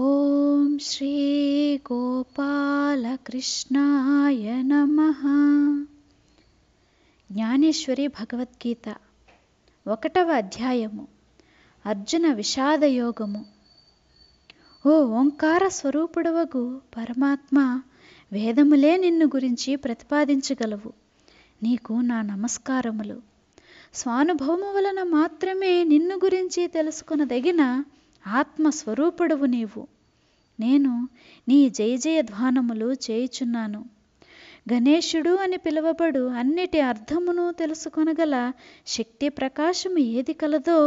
ఓం శ్రీ గోపాలకృష్ణాయ నమ జ్ఞానేశ్వరి భగవద్గీత ఒకటవ అధ్యాయము అర్జున విషాదయోగము ఓ ఓంకార స్వరూపుడవగు పరమాత్మ వేదములే నిన్ను గురించి ప్రతిపాదించగలవు నీకు నా నమస్కారములు స్వానుభవము వలన మాత్రమే నిన్ను గురించి తెలుసుకునదగిన ఆత్మస్వరూపుడవు నీవు నేను నీ జయ జయధ్వానములు చేయుచున్నాను గణేశుడు అని పిలువబడు అన్నిటి అర్థమును తెలుసుకొనగల శక్తి ప్రకాశము ఏది కలదో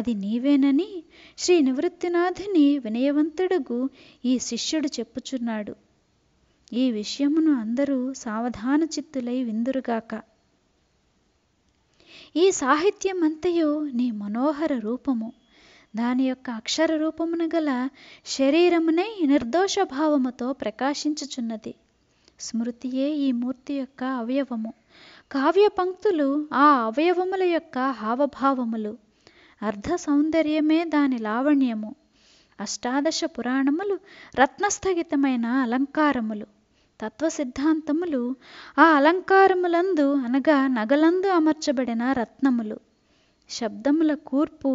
అది నీవేనని శ్రీ నివృత్తినాథుని వినయవంతుడుగు ఈ శిష్యుడు చెప్పుచున్నాడు ఈ విషయమును అందరూ సావధాన చిత్తులై విందురుగాక ఈ సాహిత్యమంతయు నీ మనోహర రూపము దాని యొక్క అక్షర రూపమున గల శరీరమునై నిర్దోష భావముతో ప్రకాశించుచున్నది స్మృతియే ఈ మూర్తి యొక్క అవయవము కావ్య పంక్తులు ఆ అవయవముల యొక్క హావభావములు అర్ధ సౌందర్యమే దాని లావణ్యము అష్టాదశ పురాణములు రత్నస్థగితమైన అలంకారములు తత్వ సిద్ధాంతములు ఆ అలంకారములందు అనగా నగలందు అమర్చబడిన రత్నములు శబ్దముల కూర్పు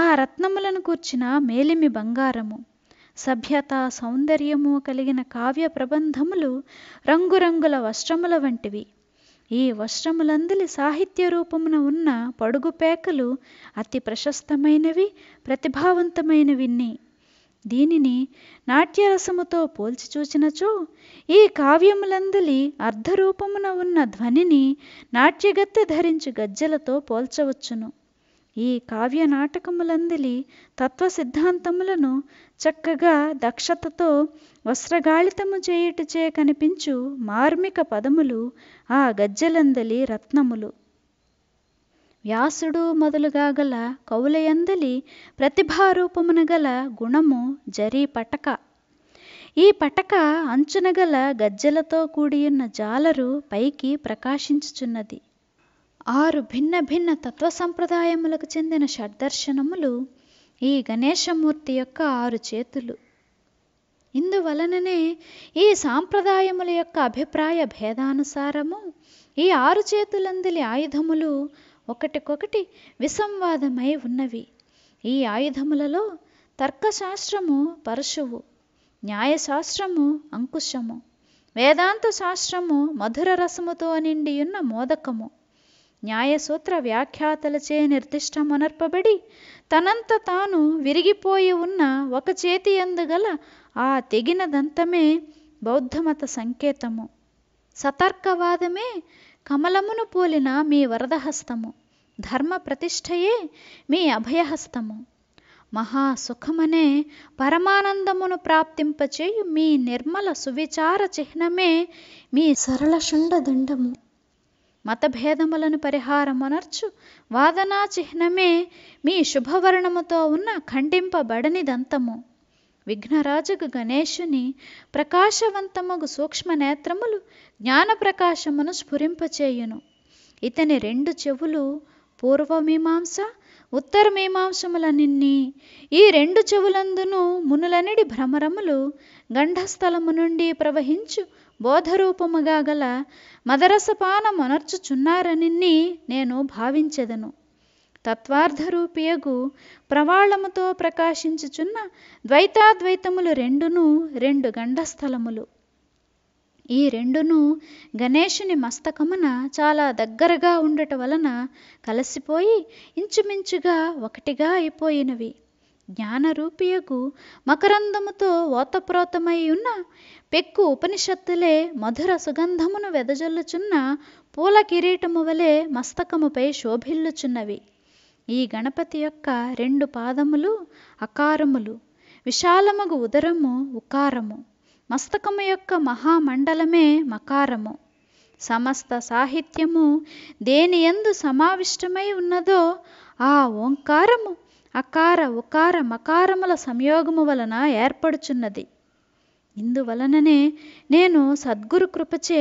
ఆ రత్నములను కూర్చిన మేలిమి బంగారము సభ్యత సౌందర్యము కలిగిన కావ్య ప్రబంధములు రంగురంగుల వస్త్రముల వంటివి ఈ వస్త్రములందలి సాహిత్య రూపమున ఉన్న పడుగుపేకలు అతి ప్రశస్తమైనవి ప్రతిభావంతమైనవిన్ని దీనిని నాట్యరసముతో పోల్చి చూచినచో ఈ కావ్యములందలి అర్ధరూపమున ఉన్న ధ్వనిని నాట్యగత్తె ధరించు గజ్జలతో పోల్చవచ్చును ఈ కావ్య నాటకములందలి తత్వ సిద్ధాంతములను చక్కగా దక్షతతో వస్త్రగాళితము చేయుటచే కనిపించు మార్మిక పదములు ఆ గజ్జలందలి రత్నములు వ్యాసుడు మొదలుగా గల కవులయందలి ప్రతిభారూపమున గల గుణము జరీ పటక ఈ పటక అంచున గల గజ్జెలతో కూడియున్న జాలరు పైకి ప్రకాశించుచున్నది ఆరు భిన్న భిన్న తత్వ సంప్రదాయములకు చెందిన షడ్దర్శనములు ఈ గణేశమూర్తి యొక్క ఆరు చేతులు ఇందువలననే ఈ సాంప్రదాయముల యొక్క అభిప్రాయ భేదానుసారము ఈ ఆరు చేతులందలి ఆయుధములు ఒకటికొకటి విసంవాదమై ఉన్నవి ఈ ఆయుధములలో తర్కశాస్త్రము పరశువు న్యాయశాస్త్రము అంకుశము వేదాంత శాస్త్రము మధుర రసముతో నిండియున్న మోదకము న్యాయసూత్ర వ్యాఖ్యాతలచే నిర్దిష్టమనర్పబడి తనంత తాను విరిగిపోయి ఉన్న ఒక చేతి అందుగల ఆ తెగిన దంతమే బౌద్ధమత సంకేతము సతర్కవాదమే కమలమును పోలిన మీ వరదహస్తము ధర్మ ప్రతిష్టయే మీ అభయహస్తము మహాసుఖమనే పరమానందమును ప్రాప్తింపచేయు మీ నిర్మల సువిచార చిహ్నమే మీ సరళ దండము మతభేదములను పరిహారమునర్చు వాదనా చిహ్నమే మీ శుభవర్ణముతో ఉన్న ఖండింపబడని దంతము విఘ్నరాజుకు గణేశుని ప్రకాశవంతముగు సూక్ష్మ నేత్రములు జ్ఞానప్రకాశమును స్ఫురింపచేయును ఇతని రెండు చెవులు పూర్వమీమాంస ఉత్తరమీమాంసములనిన్ని ఈ రెండు చెవులందును మునులనిడి భ్రమరములు గంఢస్థలము నుండి ప్రవహించు బోధరూపముగా గల మదరసపాన మొనర్చుచున్నారనిన్ని నేను భావించెదను తత్వార్థరూపియగు ప్రవాళముతో ప్రకాశించుచున్న ద్వైతాద్వైతములు రెండును రెండు గంఢస్థలములు ఈ రెండును గణేషుని మస్తకమున చాలా దగ్గరగా ఉండట వలన కలిసిపోయి ఇంచుమించుగా ఒకటిగా అయిపోయినవి జ్ఞానరూపియకు మకరందముతో ఓతప్రోతమై ఉన్న పెక్కు ఉపనిషత్తులే మధుర సుగంధమును వెదజల్లుచున్న పూల కిరీటము వలె మస్తకముపై శోభిల్లుచున్నవి ఈ గణపతి యొక్క రెండు పాదములు అకారములు విశాలముగు ఉదరము ఉకారము మస్తకము యొక్క మహామండలమే మకారము సమస్త సాహిత్యము దేని ఎందు సమావిష్టమై ఉన్నదో ఆ ఓంకారము అకార ఉకార మకారముల సంయోగము వలన ఏర్పడుచున్నది ఇందువలననే నేను సద్గురు కృపచే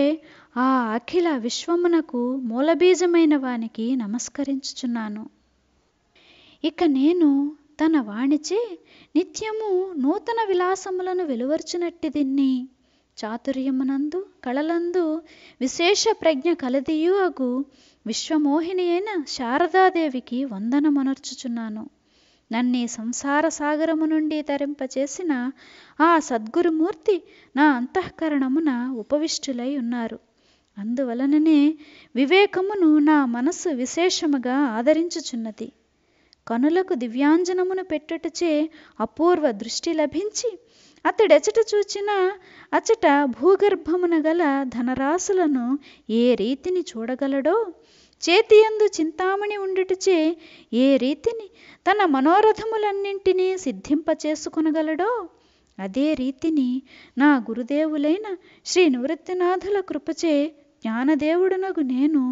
ఆ అఖిల విశ్వమునకు మూలబీజమైన వానికి నమస్కరించుచున్నాను ఇక నేను తన వాణిచే నిత్యము నూతన విలాసములను వెలువర్చినట్టి దిన్ని చాతుర్యమునందు కళలందు విశేష ప్రజ్ఞ కలదియు అగు విశ్వమోహిని అయిన శారదాదేవికి వందనమనర్చుచున్నాను నన్ని సంసార సాగరము నుండి తరింపచేసిన ఆ సద్గురుమూర్తి నా అంతఃకరణమున ఉపవిష్టులై ఉన్నారు అందువలననే వివేకమును నా మనస్సు విశేషముగా ఆదరించుచున్నది కనులకు దివ్యాంజనమును పెట్టుటచే అపూర్వ దృష్టి లభించి అతడెచట చూచిన అచట భూగర్భమున గల ధనరాశులను ఏ రీతిని చూడగలడో చేతియందు చింతామణి ఉండుటచే ఏ రీతిని తన మనోరథములన్నింటినీ సిద్ధింపచేసుకొనగలడో అదే రీతిని నా గురుదేవులైన శ్రీ నివృత్తినాథుల కృపచే జ్ఞానదేవుడునగు నేను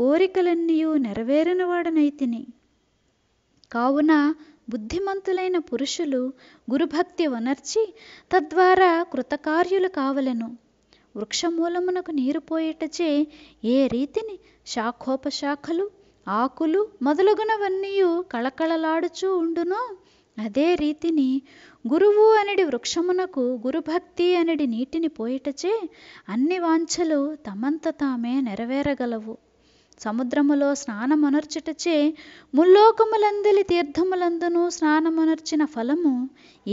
కోరికలన్నీయూ నెరవేరినవాడనైతిని కావున బుద్ధిమంతులైన పురుషులు గురుభక్తి వనర్చి తద్వారా కృతకార్యులు కావలను వృక్షమూలమునకు నీరు పోయేటచే ఏ రీతిని శాఖోపశాఖలు ఆకులు మొదలగునవన్నీ కళకళలాడుచూ ఉండునో అదే రీతిని గురువు అనడి వృక్షమునకు గురుభక్తి అనడి నీటిని పోయిటచే అన్ని వాంఛలు తమంత తామే నెరవేరగలవు సముద్రములో స్నానమునర్చుటచే ముల్లోకములందలి తీర్థములందును స్నానమునర్చిన ఫలము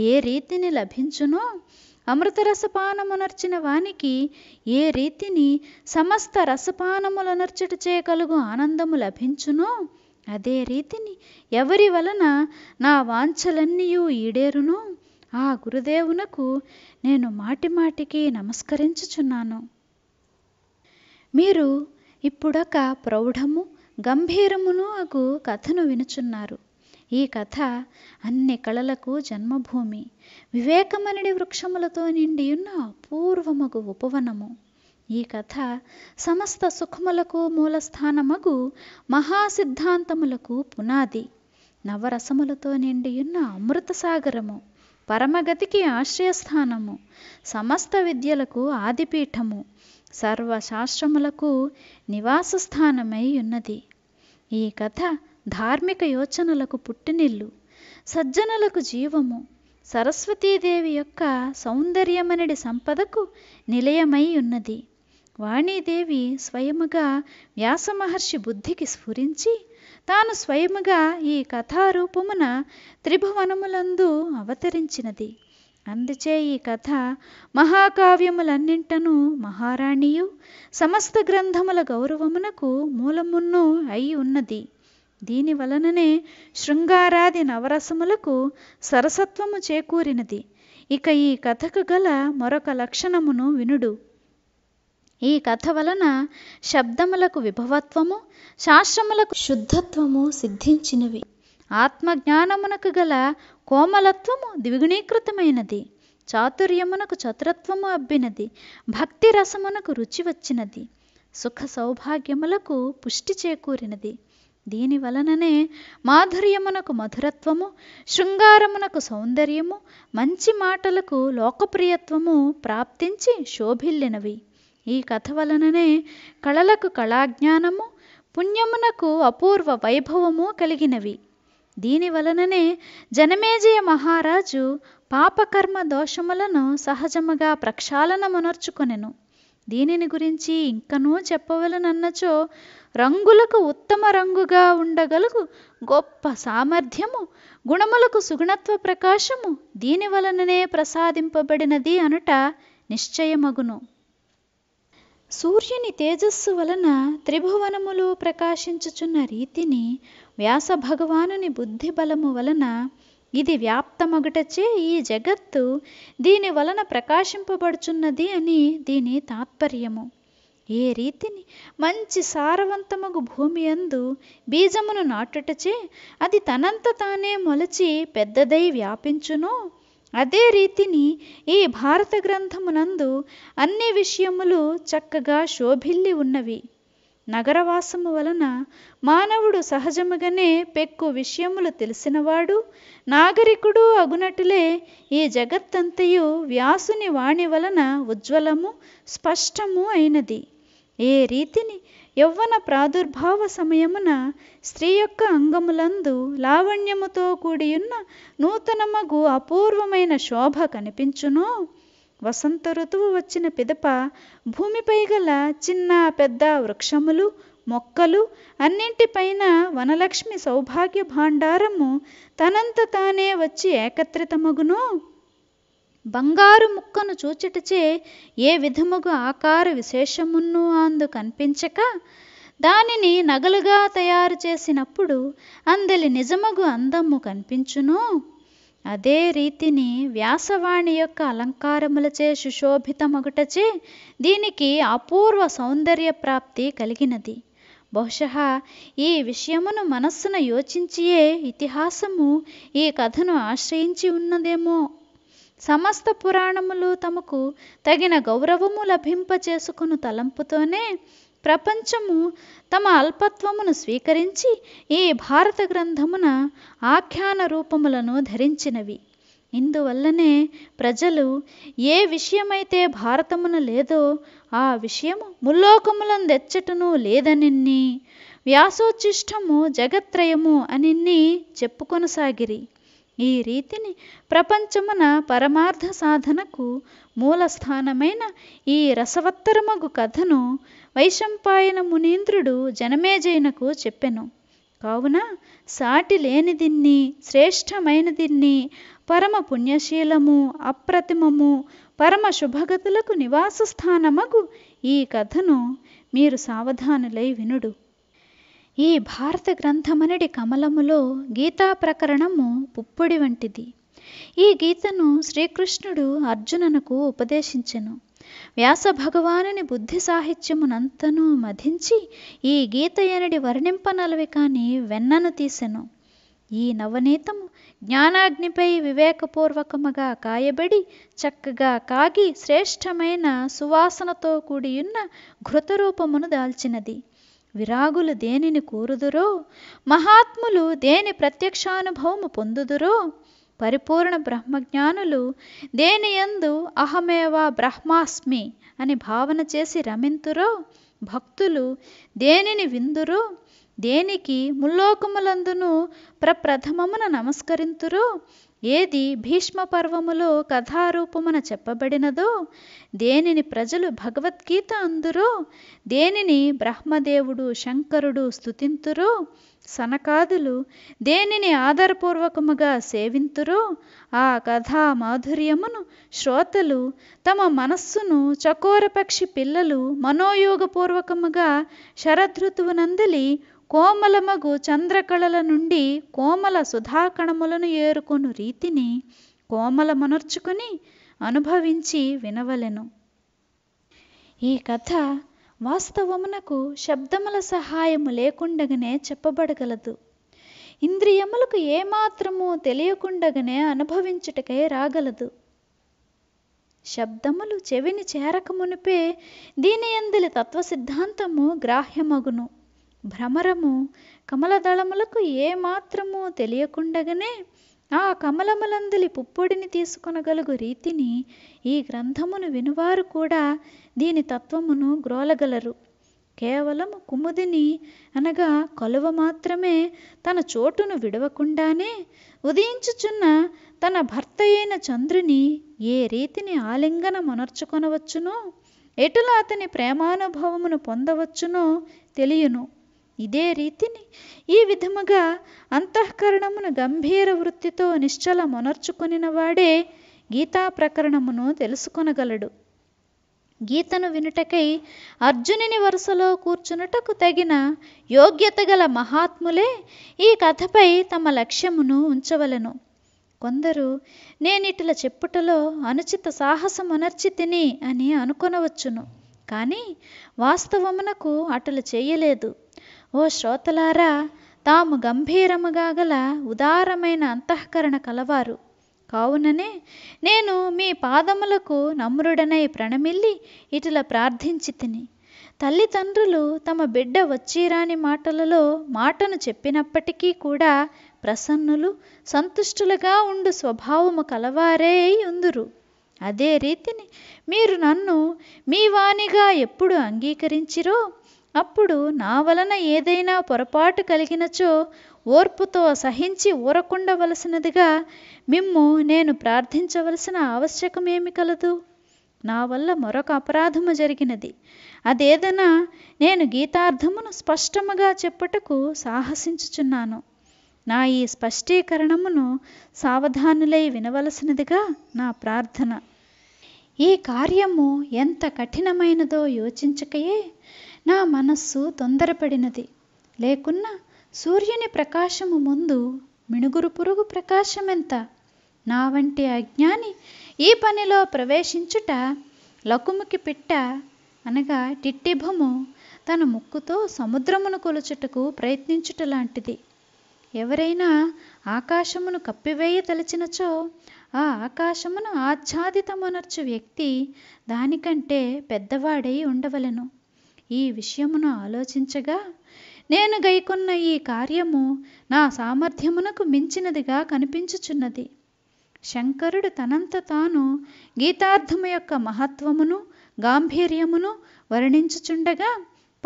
ఏ రీతిని లభించునో అమృతరసపానమునర్చిన వానికి ఏ రీతిని సమస్త రసపానములనర్చుటచే కలుగు ఆనందము లభించునో అదే రీతిని ఎవరి వలన నా వాంఛలన్నీయూ ఈడేరునో ఆ గురుదేవునకు నేను మాటిమాటికి నమస్కరించుచున్నాను మీరు ఇప్పుడొక ప్రౌఢము గంభీరమును అగు కథను వినుచున్నారు ఈ కథ అన్ని కళలకు జన్మభూమి వివేకమనడి వృక్షములతో నిండియున్న అపూర్వమగు ఉపవనము ఈ కథ సమస్త సుఖములకు మూలస్థానమగు మహాసిద్ధాంతములకు పునాది నవరసములతో నిండియున్న అమృతసాగరము పరమగతికి ఆశ్రయస్థానము సమస్త విద్యలకు ఆదిపీఠము సర్వశాస్త్రములకు నివాస స్థానమై ఉన్నది ఈ కథ ధార్మిక యోచనలకు పుట్టినిల్లు సజ్జనులకు జీవము సరస్వతీదేవి యొక్క సౌందర్యమనడి సంపదకు నిలయమై ఉన్నది వాణీదేవి స్వయముగా వ్యాసమహర్షి బుద్ధికి స్ఫురించి తాను స్వయముగా ఈ కథారూపమున త్రిభువనములందు అవతరించినది అందుచే ఈ కథ మహాకావ్యములన్నింటను మహారాణియు సమస్త గ్రంథముల గౌరవమునకు మూలమున్ను అయి ఉన్నది దీని వలననే శృంగారాది నవరసములకు సరసత్వము చేకూరినది ఇక ఈ కథకు గల మరొక లక్షణమును వినుడు ఈ కథ వలన శబ్దములకు విభవత్వము శాస్త్రములకు శుద్ధత్వము సిద్ధించినవి ఆత్మజ్ఞానమునకు గల కోమలత్వము ద్విగుణీకృతమైనది చాతుర్యమునకు చతురత్వము అబ్బినది భక్తి రసమునకు రుచి వచ్చినది సుఖ సౌభాగ్యములకు పుష్టి చేకూరినది దీని వలననే మాధుర్యమునకు మధురత్వము శృంగారమునకు సౌందర్యము మంచి మాటలకు లోకప్రియత్వము ప్రాప్తించి శోభిల్లినవి ఈ కథ వలననే కళలకు కళాజ్ఞానము పుణ్యమునకు అపూర్వ వైభవము కలిగినవి దీని వలననే జనమేజయ మహారాజు పాపకర్మ దోషములను సహజముగా ప్రక్షాళనమునర్చుకొనెను దీనిని గురించి ఇంకనూ చెప్పవలనన్నచో రంగులకు ఉత్తమ రంగుగా ఉండగలుగు గొప్ప సామర్థ్యము గుణములకు సుగుణత్వ ప్రకాశము దీని వలననే ప్రసాదింపబడినది అనుట నిశ్చయమగును సూర్యుని తేజస్సు వలన త్రిభువనములు ప్రకాశించుచున్న రీతిని వ్యాస భగవానుని బుద్ధి బలము వలన ఇది వ్యాప్తమగుటచే ఈ జగత్తు దీని వలన ప్రకాశింపబడుచున్నది అని దీని తాత్పర్యము ఏ రీతిని మంచి సారవంతముగు భూమి అందు బీజమును నాటుటచే అది తనంత తానే మొలచి పెద్దదై వ్యాపించునో అదే రీతిని ఈ భారత గ్రంథమునందు అన్ని విషయములు చక్కగా శోభిల్లి ఉన్నవి నగరవాసము వలన మానవుడు సహజముగానే పెక్కు విషయములు తెలిసినవాడు నాగరికుడు అగునటులే ఈ జగత్తంతయు వ్యాసుని వాణి వలన ఉజ్వలము స్పష్టము అయినది ఏ రీతిని యవ్వన ప్రాదుర్భావ సమయమున స్త్రీ యొక్క అంగములందు లావణ్యముతో కూడియున్న నూతనమగు అపూర్వమైన శోభ కనిపించునో వసంత ఋతువు వచ్చిన పిదప భూమిపై గల చిన్న పెద్ద వృక్షములు మొక్కలు అన్నింటిపైన వనలక్ష్మి సౌభాగ్య భాండారము తనంత తానే వచ్చి ఏకత్రితమగును బంగారు ముక్కను చూచిటచే ఏ విధముగు ఆకార విశేషమును అందు కనిపించక దానిని నగలుగా తయారు చేసినప్పుడు అందలి నిజమగు అందము కనిపించును అదే రీతిని వ్యాసవాణి యొక్క అలంకారములచే సుశోభితమగుటచే దీనికి అపూర్వ సౌందర్య ప్రాప్తి కలిగినది బహుశ ఈ విషయమును మనస్సును యోచించియే ఇతిహాసము ఈ కథను ఆశ్రయించి ఉన్నదేమో సమస్త పురాణములు తమకు తగిన గౌరవము లభింపచేసుకును తలంపుతోనే ప్రపంచము తమ అల్పత్వమును స్వీకరించి ఈ భారత గ్రంథమున ఆఖ్యాన రూపములను ధరించినవి ఇందువల్లనే ప్రజలు ఏ విషయమైతే భారతమున లేదో ఆ విషయము ముల్లోకములను తెచ్చటను లేదనిన్ని వ్యాసోచిష్టము జగత్రయము అనిన్ని చెప్పుకొనసాగిరి ఈ రీతిని ప్రపంచమున పరమార్థ సాధనకు మూలస్థానమైన ఈ రసవత్తరమగు కథను వైశంపాయన మునీంద్రుడు జనమేజైనకు చెప్పెను కావున సాటి లేనిదిన్ని దిన్ని పరమ పుణ్యశీలము అప్రతిమము పరమ శుభగతులకు నివాస స్థానమగు ఈ కథను మీరు సావధానులై వినుడు ఈ భారత గ్రంథమనడి కమలములో గీతా ప్రకరణము పుప్పొడి వంటిది ఈ గీతను శ్రీకృష్ణుడు అర్జుననకు ఉపదేశించెను వ్యాస భగవానుని బుద్ధి సాహిత్యమునంతనూ మధించి ఈ గీతయనడి వర్ణింపనలవి కాని వెన్నను తీసెను ఈ నవనీతము జ్ఞానాగ్నిపై వివేకపూర్వకముగా కాయబడి చక్కగా కాగి శ్రేష్టమైన సువాసనతో కూడియున్న ఘృతరూపమును దాల్చినది విరాగులు దేనిని కోరుదురో మహాత్ములు దేని ప్రత్యక్షానుభవము పొందుదురో పరిపూర్ణ బ్రహ్మజ్ఞానులు దేనియందు అహమేవా బ్రహ్మాస్మి అని భావన చేసి రమింతురో భక్తులు దేనిని విందురు దేనికి ముల్లోకములందును ప్రప్రథమమున నమస్కరింతురు ఏది భీష్మ పర్వములో కథారూపమున చెప్పబడినదో దేనిని ప్రజలు భగవద్గీత అందురో దేనిని బ్రహ్మదేవుడు శంకరుడు స్థుతింతురో సనకాదులు దేనిని ఆధారపూర్వకముగా సేవింతురో ఆ కథా మాధుర్యమును శ్రోతలు తమ మనస్సును చకోరపక్షి పిల్లలు మనోయోగపూర్వకముగా శరదృతువునందలి కోమలమగు చంద్రకళల నుండి కోమల సుధాకణములను ఏరుకొను రీతిని కోమల మనర్చుకుని అనుభవించి వినవలెను ఈ కథ వాస్తవమునకు శబ్దముల సహాయము లేకుండగనే చెప్పబడగలదు ఇంద్రియములకు ఏమాత్రమూ తెలియకుండగనే అనుభవించుటకై రాగలదు శబ్దములు చెవిని చేరకమునిపే దీని ఎందలి తత్వ సిద్ధాంతము గ్రాహ్యమగును భ్రమరము కమలదళములకు ఏమాత్రమూ తెలియకుండగనే ఆ కమలములందలి పుప్పొడిని తీసుకొనగలుగు రీతిని ఈ గ్రంథమును వినువారు కూడా దీని తత్వమును గ్రోలగలరు కేవలం కుముదిని అనగా కలువ మాత్రమే తన చోటును విడవకుండానే ఉదయించుచున్న తన భర్త అయిన చంద్రుని ఏ రీతిని ఆలింగన ఆలింగనమనర్చుకొనవచ్చునో ఎటులా అతని ప్రేమానుభవమును పొందవచ్చునో తెలియను ఇదే రీతిని ఈ విధముగా అంతఃకరణమును గంభీర వృత్తితో నిశ్చల మొనర్చుకునిన వాడే గీతా ప్రకరణమును తెలుసుకొనగలడు గీతను వినుటకై అర్జునుని వరుసలో కూర్చునుటకు తగిన యోగ్యత గల మహాత్ములే ఈ కథపై తమ లక్ష్యమును ఉంచవలను కొందరు నేనిటిల చెప్పుటలో అనుచిత సాహసమునర్చి తిని అని అనుకొనవచ్చును కానీ వాస్తవమునకు అటలు చేయలేదు ఓ శ్రోతలారా తాము గంభీరముగా గల ఉదారమైన అంతఃకరణ కలవారు కావుననే నేను మీ పాదములకు నమ్రుడనై ప్రణమిల్లి ఇటులా ప్రార్థించి తిని తల్లిదండ్రులు తమ బిడ్డ వచ్చిరాని మాటలలో మాటను చెప్పినప్పటికీ కూడా ప్రసన్నులు సంతుష్టులుగా ఉండు స్వభావము కలవారే ఉందురు అదే రీతిని మీరు నన్ను మీ వాణిగా ఎప్పుడు అంగీకరించిరో అప్పుడు నా వలన ఏదైనా పొరపాటు కలిగినచో ఓర్పుతో సహించి ఊరకుండవలసినదిగా మిమ్ము నేను ప్రార్థించవలసిన ఆవశ్యకమేమి కలదు నా వల్ల మరొక అపరాధము జరిగినది అదేదనా నేను గీతార్థమును స్పష్టముగా చెప్పుటకు సాహసించుచున్నాను నా ఈ స్పష్టీకరణమును సావధానులై వినవలసినదిగా నా ప్రార్థన ఈ కార్యము ఎంత కఠినమైనదో యోచించకయే నా మనస్సు తొందరపడినది లేకున్నా సూర్యుని ప్రకాశము ముందు మిణుగురు పురుగు ప్రకాశమెంత నా వంటి అజ్ఞాని ఈ పనిలో ప్రవేశించుట లకుముకి పిట్ట అనగా టిట్టిభము తన ముక్కుతో సముద్రమును కొలుచుటకు ప్రయత్నించుట లాంటిది ఎవరైనా ఆకాశమును కప్పివేయదలిచినచో ఆ ఆకాశమును ఆచ్ఛాదితమునర్చు వ్యక్తి దానికంటే పెద్దవాడై ఉండవలను ఈ విషయమును ఆలోచించగా నేను గైకొన్న ఈ కార్యము నా సామర్థ్యమునకు మించినదిగా కనిపించుచున్నది శంకరుడు తనంత తాను గీతార్థము యొక్క మహత్వమును గాంభీర్యమును వర్ణించుచుండగా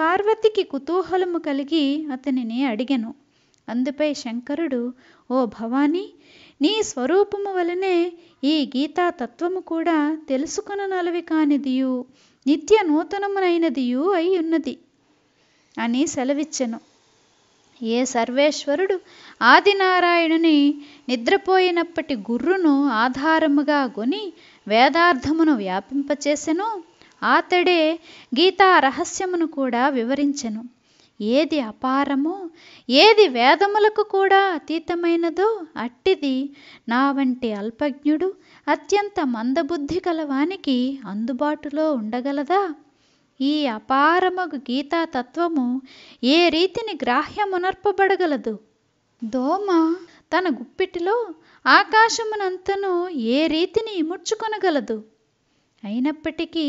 పార్వతికి కుతూహలము కలిగి అతనిని అడిగెను అందుపై శంకరుడు ఓ భవానీ నీ స్వరూపము వలనే ఈ గీతా తత్వము కూడా నలవి కానిదియు నిత్య నూతనమునైనదియు అయి ఉన్నది అని సెలవిచ్చెను ఏ సర్వేశ్వరుడు ఆదినారాయణుని నిద్రపోయినప్పటి గుర్రును ఆధారముగా కొని వేదార్థమును వ్యాపింపచేసెను ఆతడే గీతా రహస్యమును కూడా వివరించెను ఏది అపారమో ఏది వేదములకు కూడా అతీతమైనదో అట్టిది నా వంటి అల్పజ్ఞుడు అత్యంత మందబుద్ధి కలవానికి అందుబాటులో ఉండగలదా ఈ అపారమగు గీతాతత్వము ఏ రీతిని గ్రాహ్యమునర్పబడగలదు దోమ తన గుప్పిటిలో ఆకాశమునంతను ఏ రీతిని ఇముడ్చుకొనగలదు అయినప్పటికీ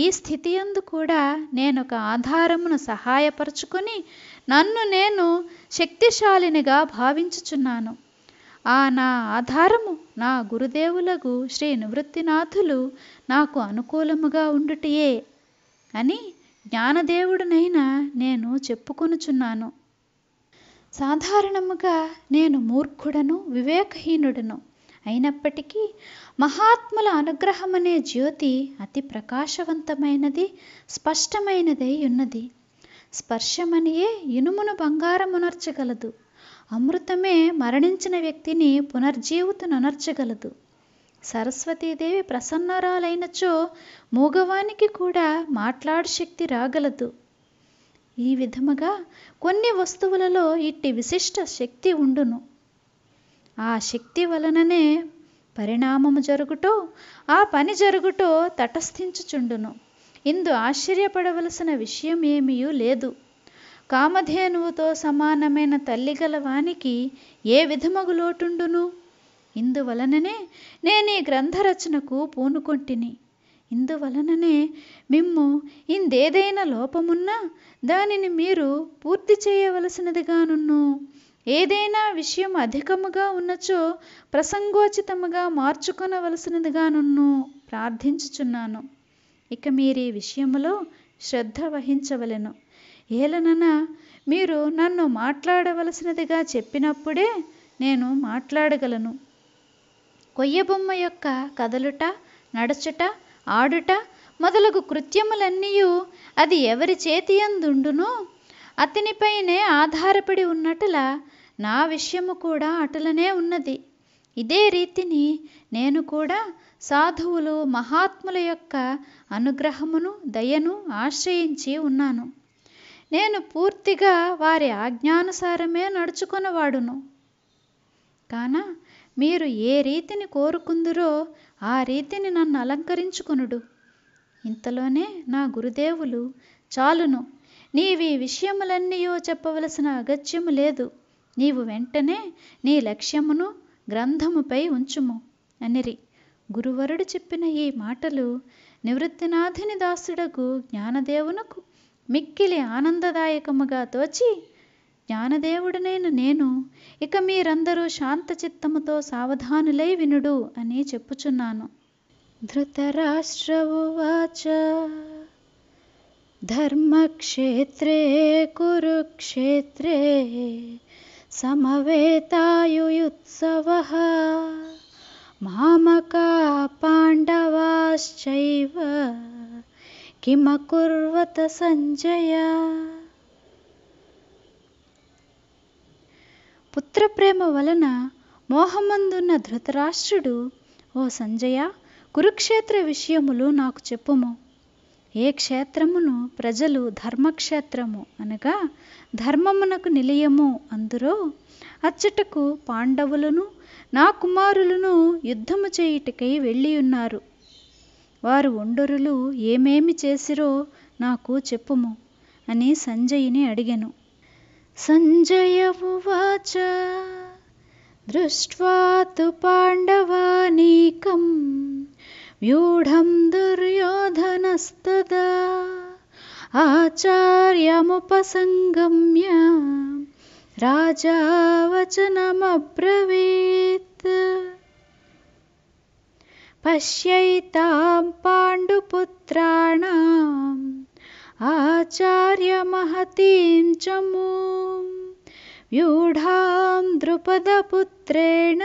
ఈ స్థితి అందు కూడా నేనొక ఆధారమును సహాయపరుచుకుని నన్ను నేను శక్తిశాలినిగా భావించుచున్నాను ఆ నా ఆధారము నా గురుదేవులకు శ్రీ నివృత్తినాథులు నాకు అనుకూలముగా ఉండుటియే అని జ్ఞానదేవుడినైనా నేను చెప్పుకొనుచున్నాను సాధారణముగా నేను మూర్ఖుడను వివేకహీనుడను అయినప్పటికీ మహాత్ముల అనుగ్రహం అనే జ్యోతి అతి ప్రకాశవంతమైనది స్పష్టమైనదై ఉన్నది స్పర్శమనియే ఇనుమును బంగారమునర్చగలదు అమృతమే మరణించిన వ్యక్తిని పునర్జీవితనర్చగలదు సరస్వతీదేవి ప్రసన్నరాలైనచో మూగవానికి కూడా మాట్లాడు శక్తి రాగలదు ఈ విధముగా కొన్ని వస్తువులలో ఇట్టి విశిష్ట శక్తి ఉండును ఆ శక్తి వలననే పరిణామము జరుగుటో ఆ పని జరుగుటో తటస్థించుచుండును ఇందు ఆశ్చర్యపడవలసిన విషయం ఏమీ లేదు కామధేనువుతో సమానమైన తల్లి గల వానికి ఏ విధమగు లోటుండును ఇందువలననే నేను ఈ గ్రంథరచనకు పూనుకొంటిని ఇందువలననే మిమ్ము ఇందేదైనా లోపమున్నా దానిని మీరు పూర్తి చేయవలసినదిగానున్ను ఏదైనా విషయం అధికముగా ఉన్నచో ప్రసంగోచితముగా మార్చుకొనవలసినదిగానున్ను ప్రార్థించుచున్నాను ఇక మీరు ఈ విషయములో శ్రద్ధ వహించవలెను ఏలననా మీరు నన్ను మాట్లాడవలసినదిగా చెప్పినప్పుడే నేను మాట్లాడగలను కొయ్యబొమ్మ యొక్క కదలుట నడచుట ఆడుట మొదలగు కృత్యములన్నీ అది ఎవరి చేతి అందుండునో అతనిపైనే ఆధారపడి ఉన్నట్లా నా విషయము కూడా అటులనే ఉన్నది ఇదే రీతిని నేను కూడా సాధువులు మహాత్ముల యొక్క అనుగ్రహమును దయను ఆశ్రయించి ఉన్నాను నేను పూర్తిగా వారి ఆజ్ఞానుసారమే నడుచుకున్నవాడును కాన మీరు ఏ రీతిని కోరుకుందురో ఆ రీతిని నన్ను అలంకరించుకునుడు ఇంతలోనే నా గురుదేవులు చాలును నీవి విషయములన్నీ చెప్పవలసిన అగత్యము లేదు నీవు వెంటనే నీ లక్ష్యమును గ్రంథముపై ఉంచుము అనిరి గురువరుడు చెప్పిన ఈ మాటలు నివృత్తినాథిని దాసుడకు జ్ఞానదేవునకు మిక్కిలి ఆనందదాయకముగా తోచి జ్ఞానదేవుడనైన నేను ఇక మీరందరూ శాంతచిత్తముతో సావధానులై వినుడు అని చెప్పుచున్నాను ధృతరాష్ట్రవువాచ ధర్మక్షేత్రే కురుక్షేత్రే సమవేతాయుయుత్సవ మామకా పాండవాశ్చైవ किमकुर्वत సంజయ పుత్రప్రేమ వలన మోహమందున్న ధృతరాష్ట్రుడు ఓ సంజయ కురుక్షేత్ర విషయములు నాకు చెప్పుము ఏ క్షేత్రమును ప్రజలు ధర్మక్షేత్రము అనగా ధర్మమునకు నిలయము అందురో అచ్చటకు పాండవులను నా కుమారులను యుద్ధము చేయుటకై వెళ్ళి ఉన్నారు వారు ఒండరులు ఏమేమి చేసిరో నాకు చెప్పుము అని సంజయ్ని అడిగెను సంజయ ఉవాచ దృష్ట్వాతు పాండవానీకం వ్యూఢం దుర్యోధనస్తదా ఆచార్యముపసంగమ్య రాజా వచనమబ్రవీత్ పశ్యైతాం పాండుపుత్రాణాం ఆచార్య మహతీం చమూ వ్యూఢాం ద్రుపదపుత్రేణ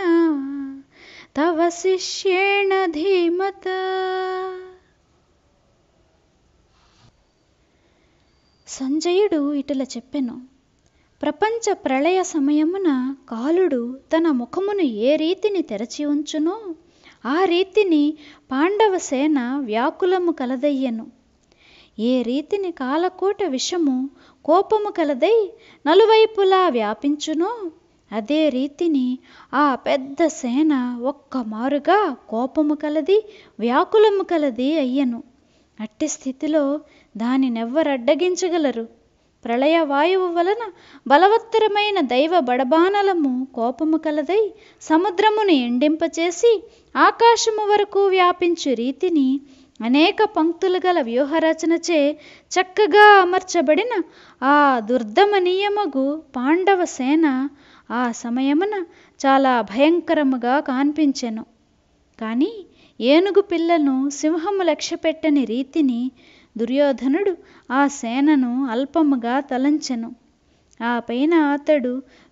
తవ శిష్యేణ ధీమత సంజయుడు ఇటుల చెప్పెను ప్రపంచ ప్రళయ సమయమున కాలుడు తన ముఖమును ఏ రీతిని తెరచి ఉంచునో ఆ రీతిని పాండవ సేన వ్యాకులము కలదయ్యను ఏ రీతిని కాలకూట విషము కోపము కలదై నలువైపులా వ్యాపించునో అదే రీతిని ఆ పెద్ద సేన ఒక్కమారుగా కోపము కలది వ్యాకులము కలది అయ్యను అట్టి స్థితిలో దానినెవ్వరడ్డగించగలరు అడ్డగించగలరు ప్రళయ వాయువు వలన బలవత్తరమైన దైవ బడబానలము కోపము కలదై సముద్రమును ఎండింపచేసి ఆకాశము వరకు వ్యాపించు రీతిని అనేక పంక్తులు గల వ్యూహరచనచే చక్కగా అమర్చబడిన ఆ దుర్దమనీయమగు పాండవ సేన ఆ సమయమున చాలా భయంకరముగా కనిపించెను కానీ ఏనుగు పిల్లను సింహము లక్ష్యపెట్టని రీతిని దుర్యోధనుడు ఆ సేనను అల్పముగా తలంచెను ఆ పైన అతడు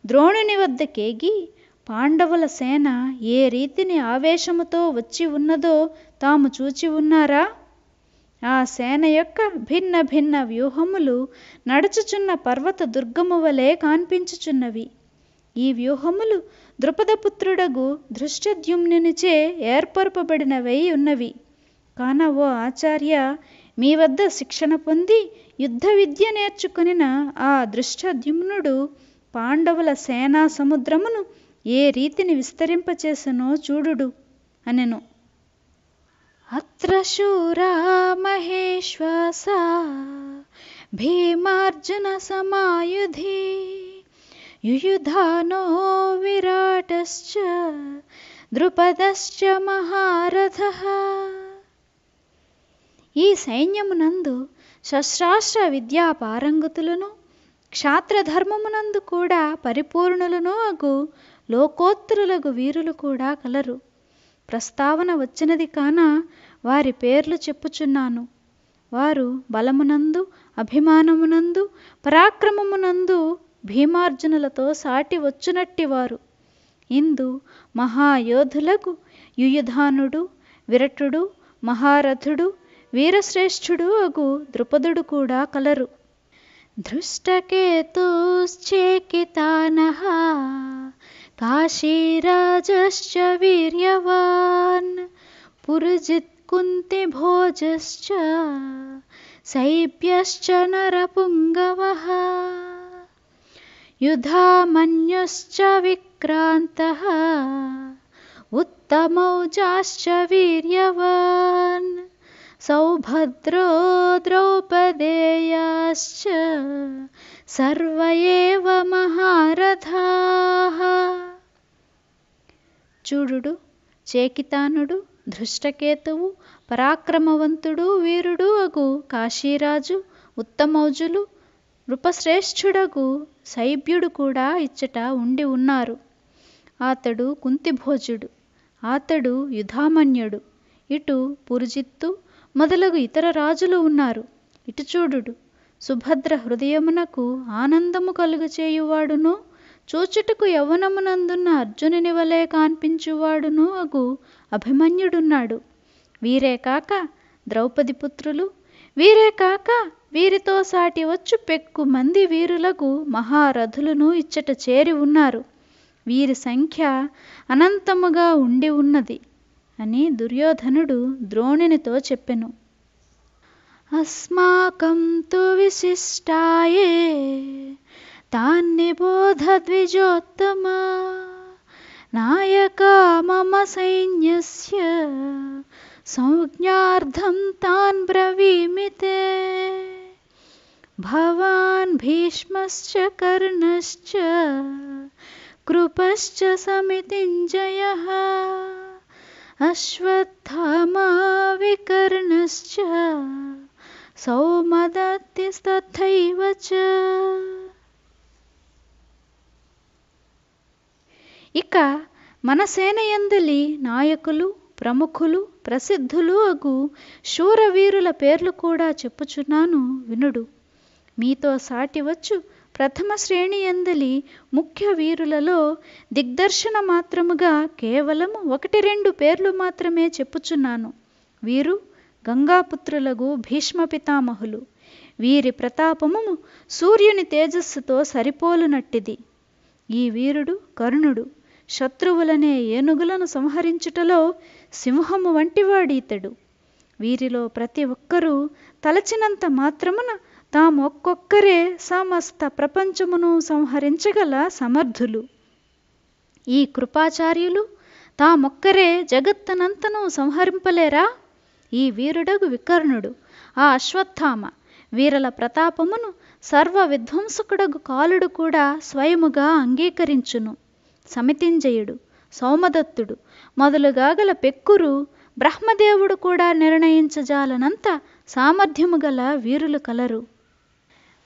ద్రోణుని వద్దకేగి పాండవుల సేన ఏ రీతిని ఆవేశముతో వచ్చి ఉన్నదో తాము చూచి ఉన్నారా ఆ సేన యొక్క భిన్న భిన్న వ్యూహములు నడుచుచున్న పర్వత దుర్గము వలె కాన్పించుచున్నవి ఈ వ్యూహములు ద్రుపదపుత్రుడగు ధృష్టద్యుమ్నునిచే ఏర్పరపబడినవై ఉన్నవి కాన ఓ ఆచార్య మీ వద్ద శిక్షణ పొంది యుద్ధ విద్య నేర్చుకునిన ఆ దృష్టద్యుమ్నుడు పాండవుల సేనా సముద్రమును ఏ రీతిని విస్తరింపచేసనో చూడుడు అనెను అత్ర శూరా మహేశ్వాస భీమార్జున సమాయుధి యుయుధానో విరాటశ్చ ద్రుపదశ్చ మహారథ ఈ సైన్యమునందు శస్త్రాస్త్ర విద్యా పారంగతులను క్షాత్రధర్మమునందు కూడా పరిపూర్ణులను అగు లోకోత్తరులకు వీరులు కూడా కలరు ప్రస్తావన వచ్చినది కాన వారి పేర్లు చెప్పుచున్నాను వారు బలమునందు అభిమానమునందు పరాక్రమమునందు భీమార్జునులతో సాటి వచ్చునట్టివారు ఇందు మహాయోధులకు యుయుధానుడు విరటుడు మహారథుడు वीरश्रेष्ठुडु अगु कूडा कलरु दृष्टकेतुश्चेकितानः काशीराजश्च वीर्यवान् पुरजित्कुन्तिभोजश्च सैभ्यश्च नरपुङ्गवः युधामन्युश्च विक्रान्तः उत्तमौजाश्च वीर्यवान् సౌభద్రో द्रौपदेयाश्च सर्व एव చేకితానుడు ధృష్టకేతువు పరాక్రమవంతుడు వీరుడు అగు కాశీరాజు ఉత్తమౌజులు నృపశ్రేష్ఠుడగు శైభ్యుడు కూడా ఇచ్చట ఉండి ఉన్నారు అతడు కుంతిభోజుడు అతడు యుధామన్యుడు ఇటు పురుజిత్తు మొదలగు ఇతర రాజులు ఉన్నారు ఇటు సుభద్ర హృదయమునకు ఆనందము కలుగచేయువాడును చూచుటకు యవ్వనమునందున్న అర్జునుని వలె కాన్పించువాడును అగు అభిమన్యుడున్నాడు వీరే కాక ద్రౌపది పుత్రులు వీరే కాక వీరితో సాటి వచ్చు పెక్కు మంది వీరులకు మహారథులను ఇచ్చట చేరి ఉన్నారు వీరి సంఖ్య అనంతముగా ఉండి ఉన్నది అని దుర్యోధనుడు ద్రోణునితో చెప్పెను అస్మాకం తు విశిష్టాయే తాన్నిబోధద్విజోత్తమా నాయకా మమ సైన్యస్య సంజ్ఞార్థం తాన్ బ్రవీమితే భవాన్ భీష్మశ్చ కర్ణశ్చ కృపశ్చ సమితింజయ అశ్వత్థమా विकर्णश्च सौमदत्तिस्तथैव ఇక మన సేనయందలి నాయకులు ప్రముఖులు ప్రసిద్ధులు అగు శూరవీరుల పేర్లు కూడా చెప్పుచున్నాను వినుడు మీతో సాటివచ్చు ప్రథమ శ్రేణి అందలి ముఖ్య వీరులలో దిగ్దర్శన మాత్రముగా కేవలం ఒకటి రెండు పేర్లు మాత్రమే చెప్పుచున్నాను వీరు గంగాపుత్రులకు భీష్మ పితామహులు వీరి ప్రతాపము సూర్యుని తేజస్సుతో సరిపోలునట్టిది ఈ వీరుడు కరుణుడు శత్రువులనే ఏనుగులను సంహరించుటలో సింహము వంటివాడీతడు వీరిలో ప్రతి ఒక్కరూ తలచినంత మాత్రమున తామొక్కొక్కరే సమస్త ప్రపంచమును సంహరించగల సమర్థులు ఈ కృపాచార్యులు తామొక్కరే జగత్తనంతను సంహరింపలేరా ఈ వీరుడగు వికర్ణుడు ఆ అశ్వత్థామ వీరల ప్రతాపమును సర్వ విధ్వంసకుడగు కాలుడు కూడా స్వయముగా అంగీకరించును సమితింజయుడు సౌమదత్తుడు మొదలుగాగల పెక్కురు బ్రహ్మదేవుడు కూడా నిర్ణయించజాలనంత సామర్థ్యము గల వీరులు కలరు